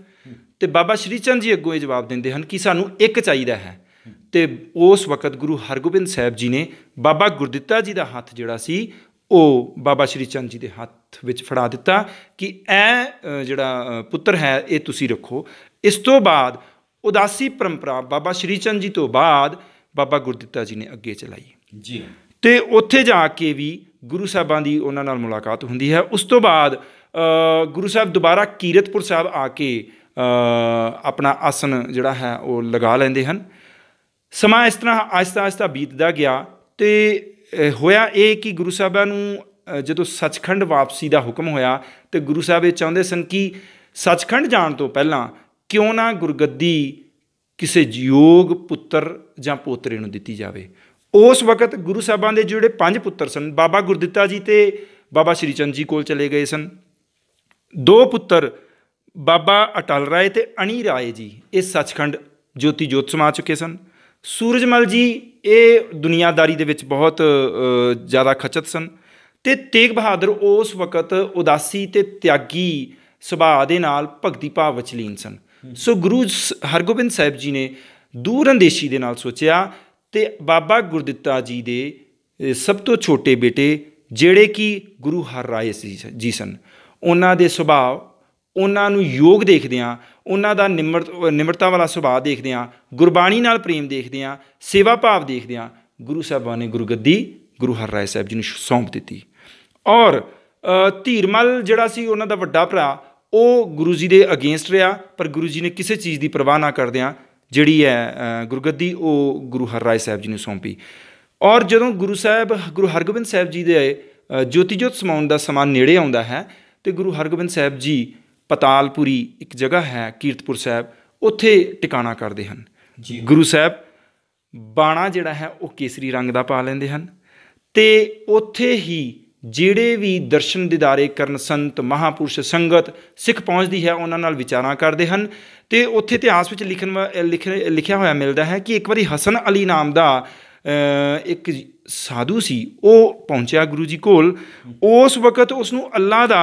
Speaker 2: ਤੇ ਬਾਬਾ ਸ਼੍ਰੀ ਚੰਦ ਜੀ ਅੱਗੋਂ ਇਹ ਜਵਾਬ ਦਿੰਦੇ ਹਨ ਕਿ ਸਾਨੂੰ ਇੱਕ ਚਾਹੀਦਾ ਹੈ ਤੇ ਉਸ ਵਕਤ ਗੁਰੂ ਹਰਗੋਬਿੰਦ ਸਾਹਿਬ ਜੀ ਨੇ ਬਾਬਾ ਗੁਰਦਿੱਤਾ ਜੀ ਦਾ ਹੱਥ ਜਿਹੜਾ ਸੀ ਉਹ ਬਾਬਾ ਸ਼੍ਰੀ ਚੰਦ ਜੀ ਦੇ ਹੱਥ ਵਿੱਚ ਫੜਾ ਦਿੱਤਾ ਕਿ ਇਹ ਜਿਹੜਾ ਪੁੱਤਰ ਹੈ ਇਹ ਤੁਸੀਂ ਰੱਖੋ ਇਸ ਤੋਂ ਬਾਅਦ ਉਦਾਸੀ ਪਰੰਪਰਾ ਬਾਬਾ ਸ਼੍ਰੀ ਚੰਦ ਜੀ ਤੋਂ ਬਾਅਦ ਬਾਬਾ ਗੁਰਦਿੱਤਾ ਜੀ ਨੇ ਅੱਗੇ ਚਲਾਈ ਜੀ ਤੇ ਉੱਥੇ ਜਾ ਕੇ ਵੀ ਗੁਰੂ ਸਾਹਿਬਾਂ ਦੀ ਉਹਨਾਂ ਨਾਲ ਮੁਲਾਕਾਤ ਹੁੰਦੀ ਹੈ ਉਸ ਤੋਂ ਬਾਅਦ ਗੁਰੂ ਸਾਹਿਬ ਦੁਬਾਰਾ ਕੀਰਤਪੁਰ ਸਾਹਿਬ ਆ ਕੇ ਆਪਣਾ ਆਸਨ ਜਿਹੜਾ ਹੈ ਉਹ ਲਗਾ ਲੈਂਦੇ ਹਨ ਸਮਾਂ ਇਸ ਤਰ੍ਹਾਂ ਆਸਤਾ ਆਸਤਾ ਬੀਤਦਾ ਗਿਆ ਤੇ ਹੋਇਆ ਇਹ ਕਿ ਗੁਰੂ ਸਾਹਿਬਾਂ ਨੂੰ ਜਦੋਂ ਸੱਚਖੰਡ ਵਾਪਸੀ ਦਾ ਹੁਕਮ ਹੋਇਆ ਤੇ ਗੁਰੂ ਸਾਹਿਬ ਇਹ ਚਾਹੁੰਦੇ ਸਨ ਕਿ ਸੱਚਖੰਡ ਜਾਣ ਤੋਂ ਪਹਿਲਾਂ ਕਿਉਂ ਨਾ ਗੁਰਗੱਦੀ ਕਿਸੇ ਯੋਗ ਪੁੱਤਰ ਜਾਂ ਪੋਤਰੇ ਨੂੰ ਦਿੱਤੀ ਜਾਵੇ ਉਸ ਵਕਤ ਗੁਰੂ ਸਾਹਿਬਾਂ ਦੇ ਜਿਹੜੇ ਪੰਜ ਪੁੱਤਰ ਸਨ ਬਾਬਾ ਗੁਰਦਿੱਤਾ ਜੀ ਤੇ ਬਾਬਾ ਸ਼੍ਰੀ ਚੰਦ ਜੀ ਕੋਲ ਚਲੇ ਗਏ ਸਨ ਦੋ ਪੁੱਤਰ ਬਾਬਾ ਅਟਲ ਰਾਏ ਤੇ ਅਣੀ ਰਾਏ ਜੀ ਇਹ ਸੱਚਖੰਡ ਜੋਤੀ ਜੋਤ ਸਮਾ ਚੁੱਕੇ ਸਨ ਸੂਰਜਮਲ ਜੀ ਇਹ ਦੁਨੀਆਦਾਰੀ ਦੇ ਵਿੱਚ ਬਹੁਤ ਜ਼ਿਆਦਾ ਖਚਤ ਸਨ ਤੇ ਤੇਗ ਬਹਾਦਰ ਉਸ ਵਕਤ ਉਦਾਸੀ ਤੇ ਤਿਆਗੀ ਸੁਭਾਅ ਦੇ ਨਾਲ ਭਗਤੀ ਭਾਵ ਵਿੱਚ ਲੀਨ ਸਨ ਸੋ ਗੁਰੂ ਹਰਗੋਬਿੰਦ ਸਾਹਿਬ ਜੀ ਨੇ ਦੂਰ ਅੰਦੇਸ਼ੀ ਦੇ ਨਾਲ ਸੋਚਿਆ ਤੇ ਬਾਬਾ ਗੁਰਦਿੱਤਾ ਜੀ ਦੇ ਸਭ ਤੋਂ ਛੋਟੇ ਬੇਟੇ ਜਿਹੜੇ ਕਿ ਗੁਰੂ ਹਰ ਰਾਏ ਜੀ ਸਨ ਉਹਨਾਂ ਦੇ ਸੁਭਾਅ ਉਹਨਾਂ ਨੂੰ ਯੋਗ ਦੇਖਦਿਆਂ ਉਹਨਾਂ ਦਾ ਨਿਮਰ ਨਿਮਰਤਾ ਵਾਲਾ ਸੁਭਾਅ ਦੇਖਦੇ ਆ ਗੁਰਬਾਣੀ ਨਾਲ ਪ੍ਰੇਮ ਦੇਖਦੇ ਆ ਸੇਵਾ ਭਾਵ ਦੇਖਦੇ ਆ ਗੁਰੂ ਸਾਹਿਬਾਨ ਨੇ ਗੁਰਗੱਦੀ ਗੁਰੂ ਹਰਰਾਏ ਸਾਹਿਬ ਜੀ ਨੂੰ ਸੌਂਪ ਦਿੱਤੀ ਔਰ ਧੀਰਮਲ ਜਿਹੜਾ ਸੀ ਉਹਨਾਂ ਦਾ ਵੱਡਾ ਭਰਾ ਉਹ ਗੁਰੂ ਜੀ ਦੇ ਅਗੇਂਸਟ ਰਿਹਾ ਪਰ ਗੁਰੂ ਜੀ ਨੇ ਕਿਸੇ ਚੀਜ਼ ਦੀ ਪਰਵਾਹ ਨਾ ਕਰਦਿਆਂ ਜਿਹੜੀ ਹੈ ਗੁਰਗੱਦੀ ਉਹ ਗੁਰੂ ਹਰਰਾਏ ਸਾਹਿਬ ਜੀ ਨੂੰ ਸੌਂਪੀ ਔਰ ਜਦੋਂ ਗੁਰੂ ਸਾਹਿਬ ਗੁਰੂ ਹਰਗੋਬਿੰਦ ਸਾਹਿਬ ਜੀ ਦੇ ਜੋਤੀ ਜੋਤ ਸਮਾਉਣ ਦਾ ਸਮਾਂ ਨੇੜੇ ਆਉਂਦਾ ਹੈ ਤੇ ਗੁਰੂ ਹਰਗੋਬਿੰਦ ਸਾਹਿਬ ਜੀ ਪਤਾਲਪੁਰੀ ਇੱਕ ਜਗ੍ਹਾ ਹੈ ਕੀਰਤਪੁਰ ਸਾਹਿਬ ਉੱਥੇ ਟਿਕਾਣਾ ਕਰਦੇ ਹਨ ਜੀ ਗੁਰੂ ਸਾਹਿਬ ਬਾਣਾ ਜਿਹੜਾ ਹੈ ਉਹ ਕੇਸਰੀ ਰੰਗ ਦਾ ਪਾ ਲੈਂਦੇ ਹਨ ਤੇ ਉੱਥੇ ਹੀ ਜਿਹੜੇ ਵੀ ਦਰਸ਼ਨ ਦਿਦਾਰੇ ਕਰਨ ਸੰਤ ਮਹਾਪੁਰਸ਼ ਸੰਗਤ ਸਿੱਖ ਪਹੁੰਚਦੀ ਹੈ ਉਹਨਾਂ ਨਾਲ ਵਿਚਾਰਾਂ ਕਰਦੇ ਹਨ ਤੇ ਉੱਥੇ ਇਤਿਹਾਸ ਵਿੱਚ ਲਿਖਣ ਲਿਖਿਆ ਹੋਇਆ ਮਿਲਦਾ ਹੈ ਕਿ ਇੱਕ ਵਾਰੀ ਹਸਨ ਅਲੀ ਨਾਮ ਦਾ ਇੱਕ ਸਾਧੂ ਸੀ ਉਹ ਪਹੁੰਚਿਆ ਗੁਰੂ ਜੀ ਕੋਲ ਉਸ ਵਕਤ ਉਸ ਨੂੰ ਅੱਲਾ ਦਾ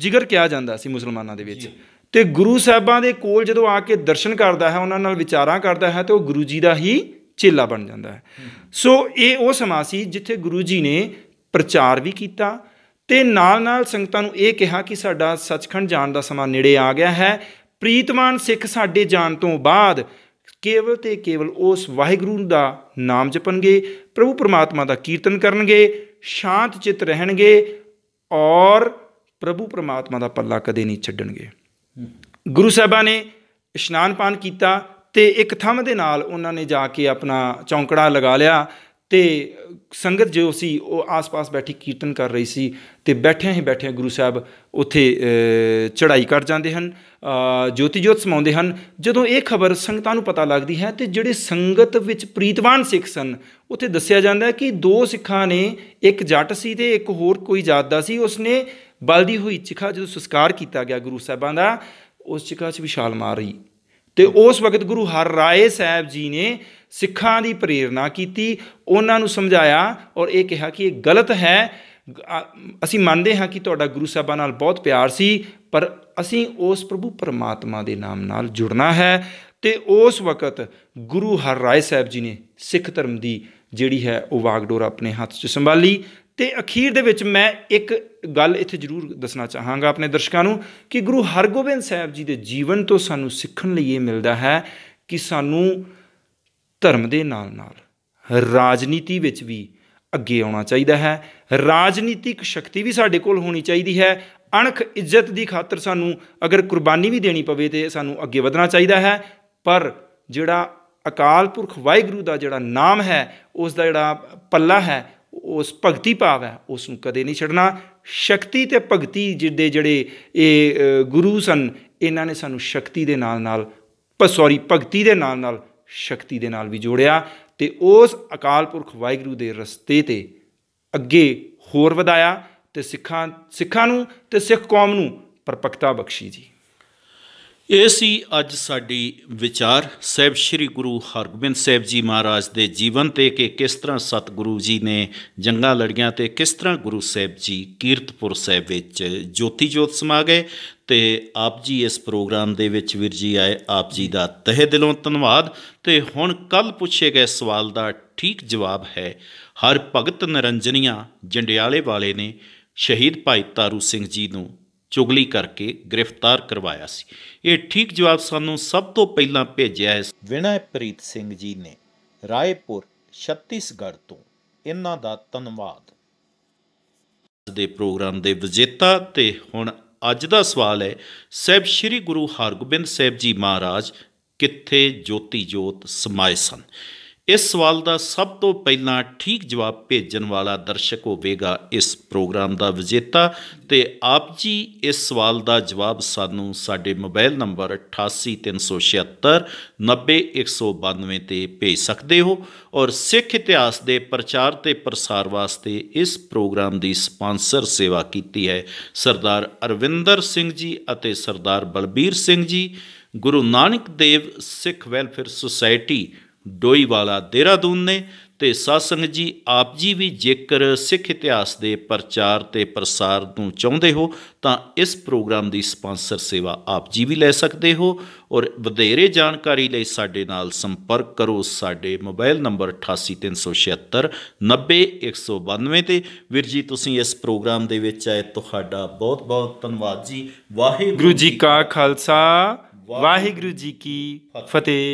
Speaker 2: ਜਿਗਰ ਕਿਹਾ ਜਾਂਦਾ ਸੀ ਮੁਸਲਮਾਨਾਂ ਦੇ ਵਿੱਚ ਤੇ ਗੁਰੂ ਸਾਹਿਬਾਂ ਦੇ ਕੋਲ ਜਦੋਂ ਆ ਕੇ ਦਰਸ਼ਨ ਕਰਦਾ ਹੈ ਉਹਨਾਂ ਨਾਲ ਵਿਚਾਰਾਂ ਕਰਦਾ ਹੈ ਤੇ ਉਹ ਗੁਰੂ ਜੀ ਦਾ ਹੀ ਚੇਲਾ ਬਣ ਜਾਂਦਾ ਹੈ ਸੋ ਇਹ ਉਹ ਸਮਾਂ ਸੀ ਜਿੱਥੇ ਗੁਰੂ ਜੀ ਨੇ ਪ੍ਰਚਾਰ ਵੀ ਕੀਤਾ ਤੇ ਨਾਲ-ਨਾਲ ਸੰਗਤਾਂ ਨੂੰ ਇਹ ਕਿਹਾ ਕਿ ਸਾਡਾ ਸੱਚਖੰਡ ਜਾਣ ਦਾ ਸਮਾਂ ਨੇੜੇ ਆ ਗਿਆ ਹੈ ਪ੍ਰੀਤਮਾਨ ਸਿੱਖ ਸਾਡੇ ਜਾਣ ਤੋਂ ਬਾਅਦ ਕੇਵਲ ਤੇ ਕੇਵਲ ਉਸ ਵਾਹਿਗੁਰੂ ਦਾ ਨਾਮ ਜਪਣਗੇ ਪ੍ਰਭੂ ਪਰਮਾਤਮਾ ਦਾ ਕੀਰਤਨ ਕਰਨਗੇ ਸ਼ਾਂਤ ਚਿਤ ਰਹਿਣਗੇ ਔਰ ਪ੍ਰਭੂ ਪ੍ਰਮਾਤਮਾ ਦਾ ਪੱਲਾ ਕਦੇ ਨਹੀਂ ਛੱਡਣਗੇ ਗੁਰੂ ਸਾਹਿਬਾਂ ਨੇ ਇਸ਼ਨਾਨ ਪਾਨ ਕੀਤਾ ਤੇ ਇੱਕ ਥੰਮ ਦੇ ਨਾਲ ਉਹਨਾਂ ਨੇ ਜਾ ਕੇ ਆਪਣਾ ਚੌਂਕੜਾ ਲਗਾ ਲਿਆ ਤੇ ਸੰਗਤ ਜੋ ਸੀ ਉਹ ਆਸ-ਪਾਸ ਬੈਠੀ ਕੀਰਤਨ ਕਰ ਰਹੀ ਸੀ ਤੇ ਬੈਠਿਆਂ ਹੀ ਬੈਠਿਆਂ ਗੁਰੂ ਸਾਹਿਬ ਉੱਥੇ ਚੜ੍ਹਾਈ ਕਰ ਜਾਂਦੇ ਹਨ ਜੋਤੀ ਜੋਤ ਸਮਾਉਂਦੇ ਹਨ ਜਦੋਂ ਇਹ ਖਬਰ ਸੰਗਤਾਂ ਨੂੰ ਪਤਾ ਲੱਗਦੀ ਹੈ ਤੇ ਜਿਹੜੇ ਸੰਗਤ ਵਿੱਚ ਪ੍ਰੀਤਵਾਨ ਸਿੱਖ ਸਨ ਉੱਥੇ ਦੱਸਿਆ ਜਾਂਦਾ ਹੈ ਕਿ ਦੋ ਸਿੱਖਾਂ ਨੇ ਇੱਕ ਜੱਟ ਸੀ ਤੇ ਇੱਕ ਹੋਰ ਕੋਈ ਜਾਤ ਦਾ ਸੀ ਉਸਨੇ ਬਲਦੀ ਹੋਈ ਚਿਖਾ ਜਦੋਂ ਸੰਸਕਾਰ ਕੀਤਾ ਗਿਆ ਗੁਰੂ ਸਾਹਿਬਾਂ ਦਾ ਉਸ ਚਿਖਾ 'ਚ ਵਿਸ਼ਾਲ ਮਾਰ ਰਹੀ ਤੇ ਉਸ ਵਕਤ ਗੁਰੂ ਹਰ ਰਾਏ ਸਾਹਿਬ ਜੀ ਨੇ ਸਿੱਖਾਂ ਦੀ ਪ੍ਰੇਰਣਾ ਕੀਤੀ ਉਹਨਾਂ ਨੂੰ ਸਮਝਾਇਆ ਔਰ ਇਹ ਕਿਹਾ ਕਿ ਇਹ ਗਲਤ ਹੈ ਅਸੀਂ ਮੰਨਦੇ ਹਾਂ ਕਿ ਤੁਹਾਡਾ ਗੁਰੂ ਸਾਹਿਬਾਂ ਨਾਲ ਬਹੁਤ ਪਿਆਰ ਸੀ ਪਰ ਅਸੀਂ ਉਸ ਪ੍ਰਭੂ ਪਰਮਾਤਮਾ ਦੇ ਨਾਮ ਨਾਲ ਜੁੜਨਾ ਹੈ ਤੇ ਉਸ ਵਕਤ ਗੁਰੂ ਹਰ ਰਾਏ ਸਾਹਿਬ ਜੀ ਨੇ ਸਿੱਖ ਧਰਮ ਦੀ ਜਿਹੜੀ ਹੈ ਉਹ ਵਾਗਡੋਰ ਆਪਣੇ ਹੱਥ 'ਚ ਸੰਭਾਲੀ ਤੇ ਅਖੀਰ ਦੇ ਵਿੱਚ ਮੈਂ ਇੱਕ ਗੱਲ ਇੱਥੇ ਜ਼ਰੂਰ ਦੱਸਣਾ ਚਾਹਾਂਗਾ ਆਪਣੇ ਦਰਸ਼ਕਾਂ ਨੂੰ ਕਿ ਗੁਰੂ ਹਰਗੋਬਿੰਦ ਸਾਹਿਬ ਜੀ ਦੇ ਜੀਵਨ ਤੋਂ ਸਾਨੂੰ ਸਿੱਖਣ ਲਈ ਇਹ ਮਿਲਦਾ ਹੈ ਕਿ ਸਾਨੂੰ ਧਰਮ ਦੇ ਨਾਲ-ਨਾਲ ਰਾਜਨੀਤੀ ਵਿੱਚ ਵੀ ਅੱਗੇ ਆਉਣਾ ਚਾਹੀਦਾ ਹੈ ਰਾਜਨੀਤਿਕ ਸ਼ਕਤੀ ਵੀ ਸਾਡੇ ਕੋਲ ਹੋਣੀ ਚਾਹੀਦੀ ਹੈ ਅਣਖ ਇੱਜ਼ਤ ਦੀ ਖਾਤਰ ਸਾਨੂੰ ਅਗਰ ਕੁਰਬਾਨੀ ਵੀ ਦੇਣੀ ਪਵੇ ਤੇ ਸਾਨੂੰ ਅੱਗੇ ਵਧਣਾ ਚਾਹੀਦਾ ਹੈ ਪਰ ਜਿਹੜਾ ਅਕਾਲ ਪੁਰਖ ਵਾਹਿਗੁਰੂ ਦਾ ਜਿਹੜਾ ਨਾਮ ਹੈ ਉਸ ਦਾ ਜਿਹੜਾ ਪੱਲਾ ਹੈ ਉਸ ਭਗਤੀ ਭਾਵ ਹੈ ਉਸ ਨੂੰ ਕਦੇ ਨਹੀਂ ਛੱਡਣਾ ਸ਼ਕਤੀ ਤੇ ਭਗਤੀ ਜਿਹਦੇ ਜਿਹੜੇ ਇਹ ਗੁਰੂ ਸਨ ਇਹਨਾਂ ਨੇ ਸਾਨੂੰ ਸ਼ਕਤੀ ਦੇ ਨਾਲ ਨਾਲ ਸੌਰੀ ਭਗਤੀ ਦੇ ਨਾਲ ਨਾਲ ਸ਼ਕਤੀ ਦੇ ਨਾਲ ਵੀ ਜੋੜਿਆ ਤੇ ਉਸ ਅਕਾਲ ਪੁਰਖ ਵਾਹਿਗੁਰੂ ਦੇ ਰਸਤੇ ਤੇ ਅੱਗੇ ਹੋਰ ਵਧਾਇਆ ਤੇ ਸਿੱਖਾਂ ਸਿੱਖਾਂ ਨੂੰ ਤੇ ਸਿੱਖ ਕੌਮ ਨੂੰ ਪਰਪਕਤਾ ਬਖਸ਼ੀ ਜੀ
Speaker 1: ਇਹ ਸੀ ਅੱਜ ਸਾਡੀ ਵਿਚਾਰ ਸਹਿਬ ਸ੍ਰੀ ਗੁਰੂ ਹਰਗੋਬਿੰਦ ਸਾਹਿਬ ਜੀ ਮਹਾਰਾਜ ਦੇ ਜੀਵਨ ਤੇ ਕਿ ਕਿਸ ਤਰ੍ਹਾਂ ਸਤਿਗੁਰੂ ਜੀ ਨੇ ਜੰਗਾਂ ਲੜੀਆਂ ਤੇ ਕਿਸ ਤਰ੍ਹਾਂ ਗੁਰੂ ਸਾਹਿਬ ਜੀ ਕੀਰਤਪੁਰ ਸਾਹਿਬ ਵਿੱਚ ਜੋਤੀ ਜੋਤ ਸਮਾ ਗਏ ਤੇ ਆਪ ਜੀ ਇਸ ਪ੍ਰੋਗਰਾਮ ਦੇ ਵਿੱਚ ਵੀਰ ਜੀ ਆਏ ਆਪ ਜੀ ਦਾ ਤਹਿ ਦਿਲੋਂ ਧੰਨਵਾਦ ਤੇ ਹੁਣ ਕੱਲ ਪੁੱਛੇ ਗਏ ਸਵਾਲ ਦਾ ਠੀਕ ਜਵਾਬ ਹੈ ਹਰ ਭਗਤ ਨਰੰਜਨੀਆਂ ਜੰਡਿਆਲੇ ਵਾਲੇ ਨੇ ਸ਼ਹੀਦ ਭਾਈ ਤਾਰੂ ਸਿੰਘ ਜੀ ਨੂੰ ਚੁਗਲੀ ਕਰਕੇ ਗ੍ਰਿਫਤਾਰ ਕਰਵਾਇਆ ਸੀ ਇਹ ਠੀਕ ਜਵਾਬ ਸਾਨੂੰ ਸਭ ਤੋਂ ਪਹਿਲਾਂ ਭੇਜਿਆ ਹੈ ਵਿਨੈਪ੍ਰੀਤ ਸਿੰਘ ਜੀ ਨੇ ਰਾਏਪੁਰ ਛੱਤੀਸਗੜ ਤੋਂ ਇਹਨਾਂ ਦਾ ਧੰਨਵਾਦ ਦੇ ਪ੍ਰੋਗਰਾਮ ਦੇ ਵਿਜੇਤਾ ਤੇ ਹੁਣ ਅੱਜ ਦਾ ਸਵਾਲ ਹੈ ਸਹਿਬ ਸ੍ਰੀ ਗੁਰੂ ਹਰਗੋਬਿੰਦ ਸਾਹਿਬ ਜੀ ਮਹਾਰਾਜ ਕਿੱਥੇ ਜੋਤੀ ਜੋਤ ਸਮਾਏ ਸਨ ਇਸ ਸਵਾਲ ਦਾ ਸਭ ਤੋਂ ਪਹਿਲਾਂ ਠੀਕ ਜਵਾਬ ਭੇਜਣ ਵਾਲਾ ਦਰਸ਼ਕ ਹੋਵੇਗਾ ਇਸ ਪ੍ਰੋਗਰਾਮ ਦਾ ਵਿਜੇਤਾ ਤੇ ਆਪ ਜੀ ਇਸ ਸਵਾਲ ਦਾ ਜਵਾਬ ਸਾਨੂੰ ਸਾਡੇ ਮੋਬਾਈਲ ਨੰਬਰ 8837690192 ਤੇ ਭੇਜ ਸਕਦੇ ਹੋ ਔਰ ਸਿੱਖ ਇਤਿਹਾਸ ਦੇ ਪ੍ਰਚਾਰ ਤੇ ਪ੍ਰਸਾਰ ਵਾਸਤੇ ਇਸ ਪ੍ਰੋਗਰਾਮ ਦੀ ਸਪਾਂਸਰ ਸੇਵਾ ਕੀਤੀ ਹੈ ਸਰਦਾਰ ਅਰਵਿੰਦਰ ਸਿੰਘ ਜੀ ਅਤੇ ਸਰਦਾਰ ਬਲਬੀਰ ਸਿੰਘ ਜੀ ਗੁਰੂ ਨਾਨਕ ਦੇਵ ਸਿੱਖ ਵੈਲਫੇਅਰ ਸੁਸਾਇਟੀ ਡੋਈਵਾਲਾ ਦੇਰਾਦੂਨ ਨੇ ਤੇ ਸਾਸੰਗ ਜੀ ਆਪ ਜੀ ਵੀ ਜੇਕਰ ਸਿੱਖ ਇਤਿਹਾਸ ਦੇ ਪ੍ਰਚਾਰ ਤੇ ਪ੍ਰਸਾਰ ਨੂੰ ਚਾਹੁੰਦੇ ਹੋ ਤਾਂ ਇਸ ਪ੍ਰੋਗਰਾਮ ਦੀ ਸਪਾਂਸਰ ਸੇਵਾ ਆਪ ਜੀ ਵੀ ਲੈ ਸਕਦੇ ਹੋ ਔਰ ਵਧੇਰੇ ਜਾਣਕਾਰੀ ਲਈ ਸਾਡੇ ਨਾਲ ਸੰਪਰਕ ਕਰੋ ਸਾਡੇ ਮੋਬਾਈਲ ਨੰਬਰ 8837690192 ਤੇ ਵੀਰ ਜੀ ਤੁਸੀਂ ਇਸ ਪ੍ਰੋਗਰਾਮ ਦੇ ਵਿੱਚ ਆਏ ਤੁਹਾਡਾ ਬਹੁਤ ਬਹੁਤ ਧੰਨਵਾਦ ਜੀ ਵਾਹਿਗੁਰੂ ਜੀ ਕਾ ਖਾਲਸਾ
Speaker 2: ਵਾਹਿਗੁਰੂ ਜੀ ਕੀ ਫਤਿਹ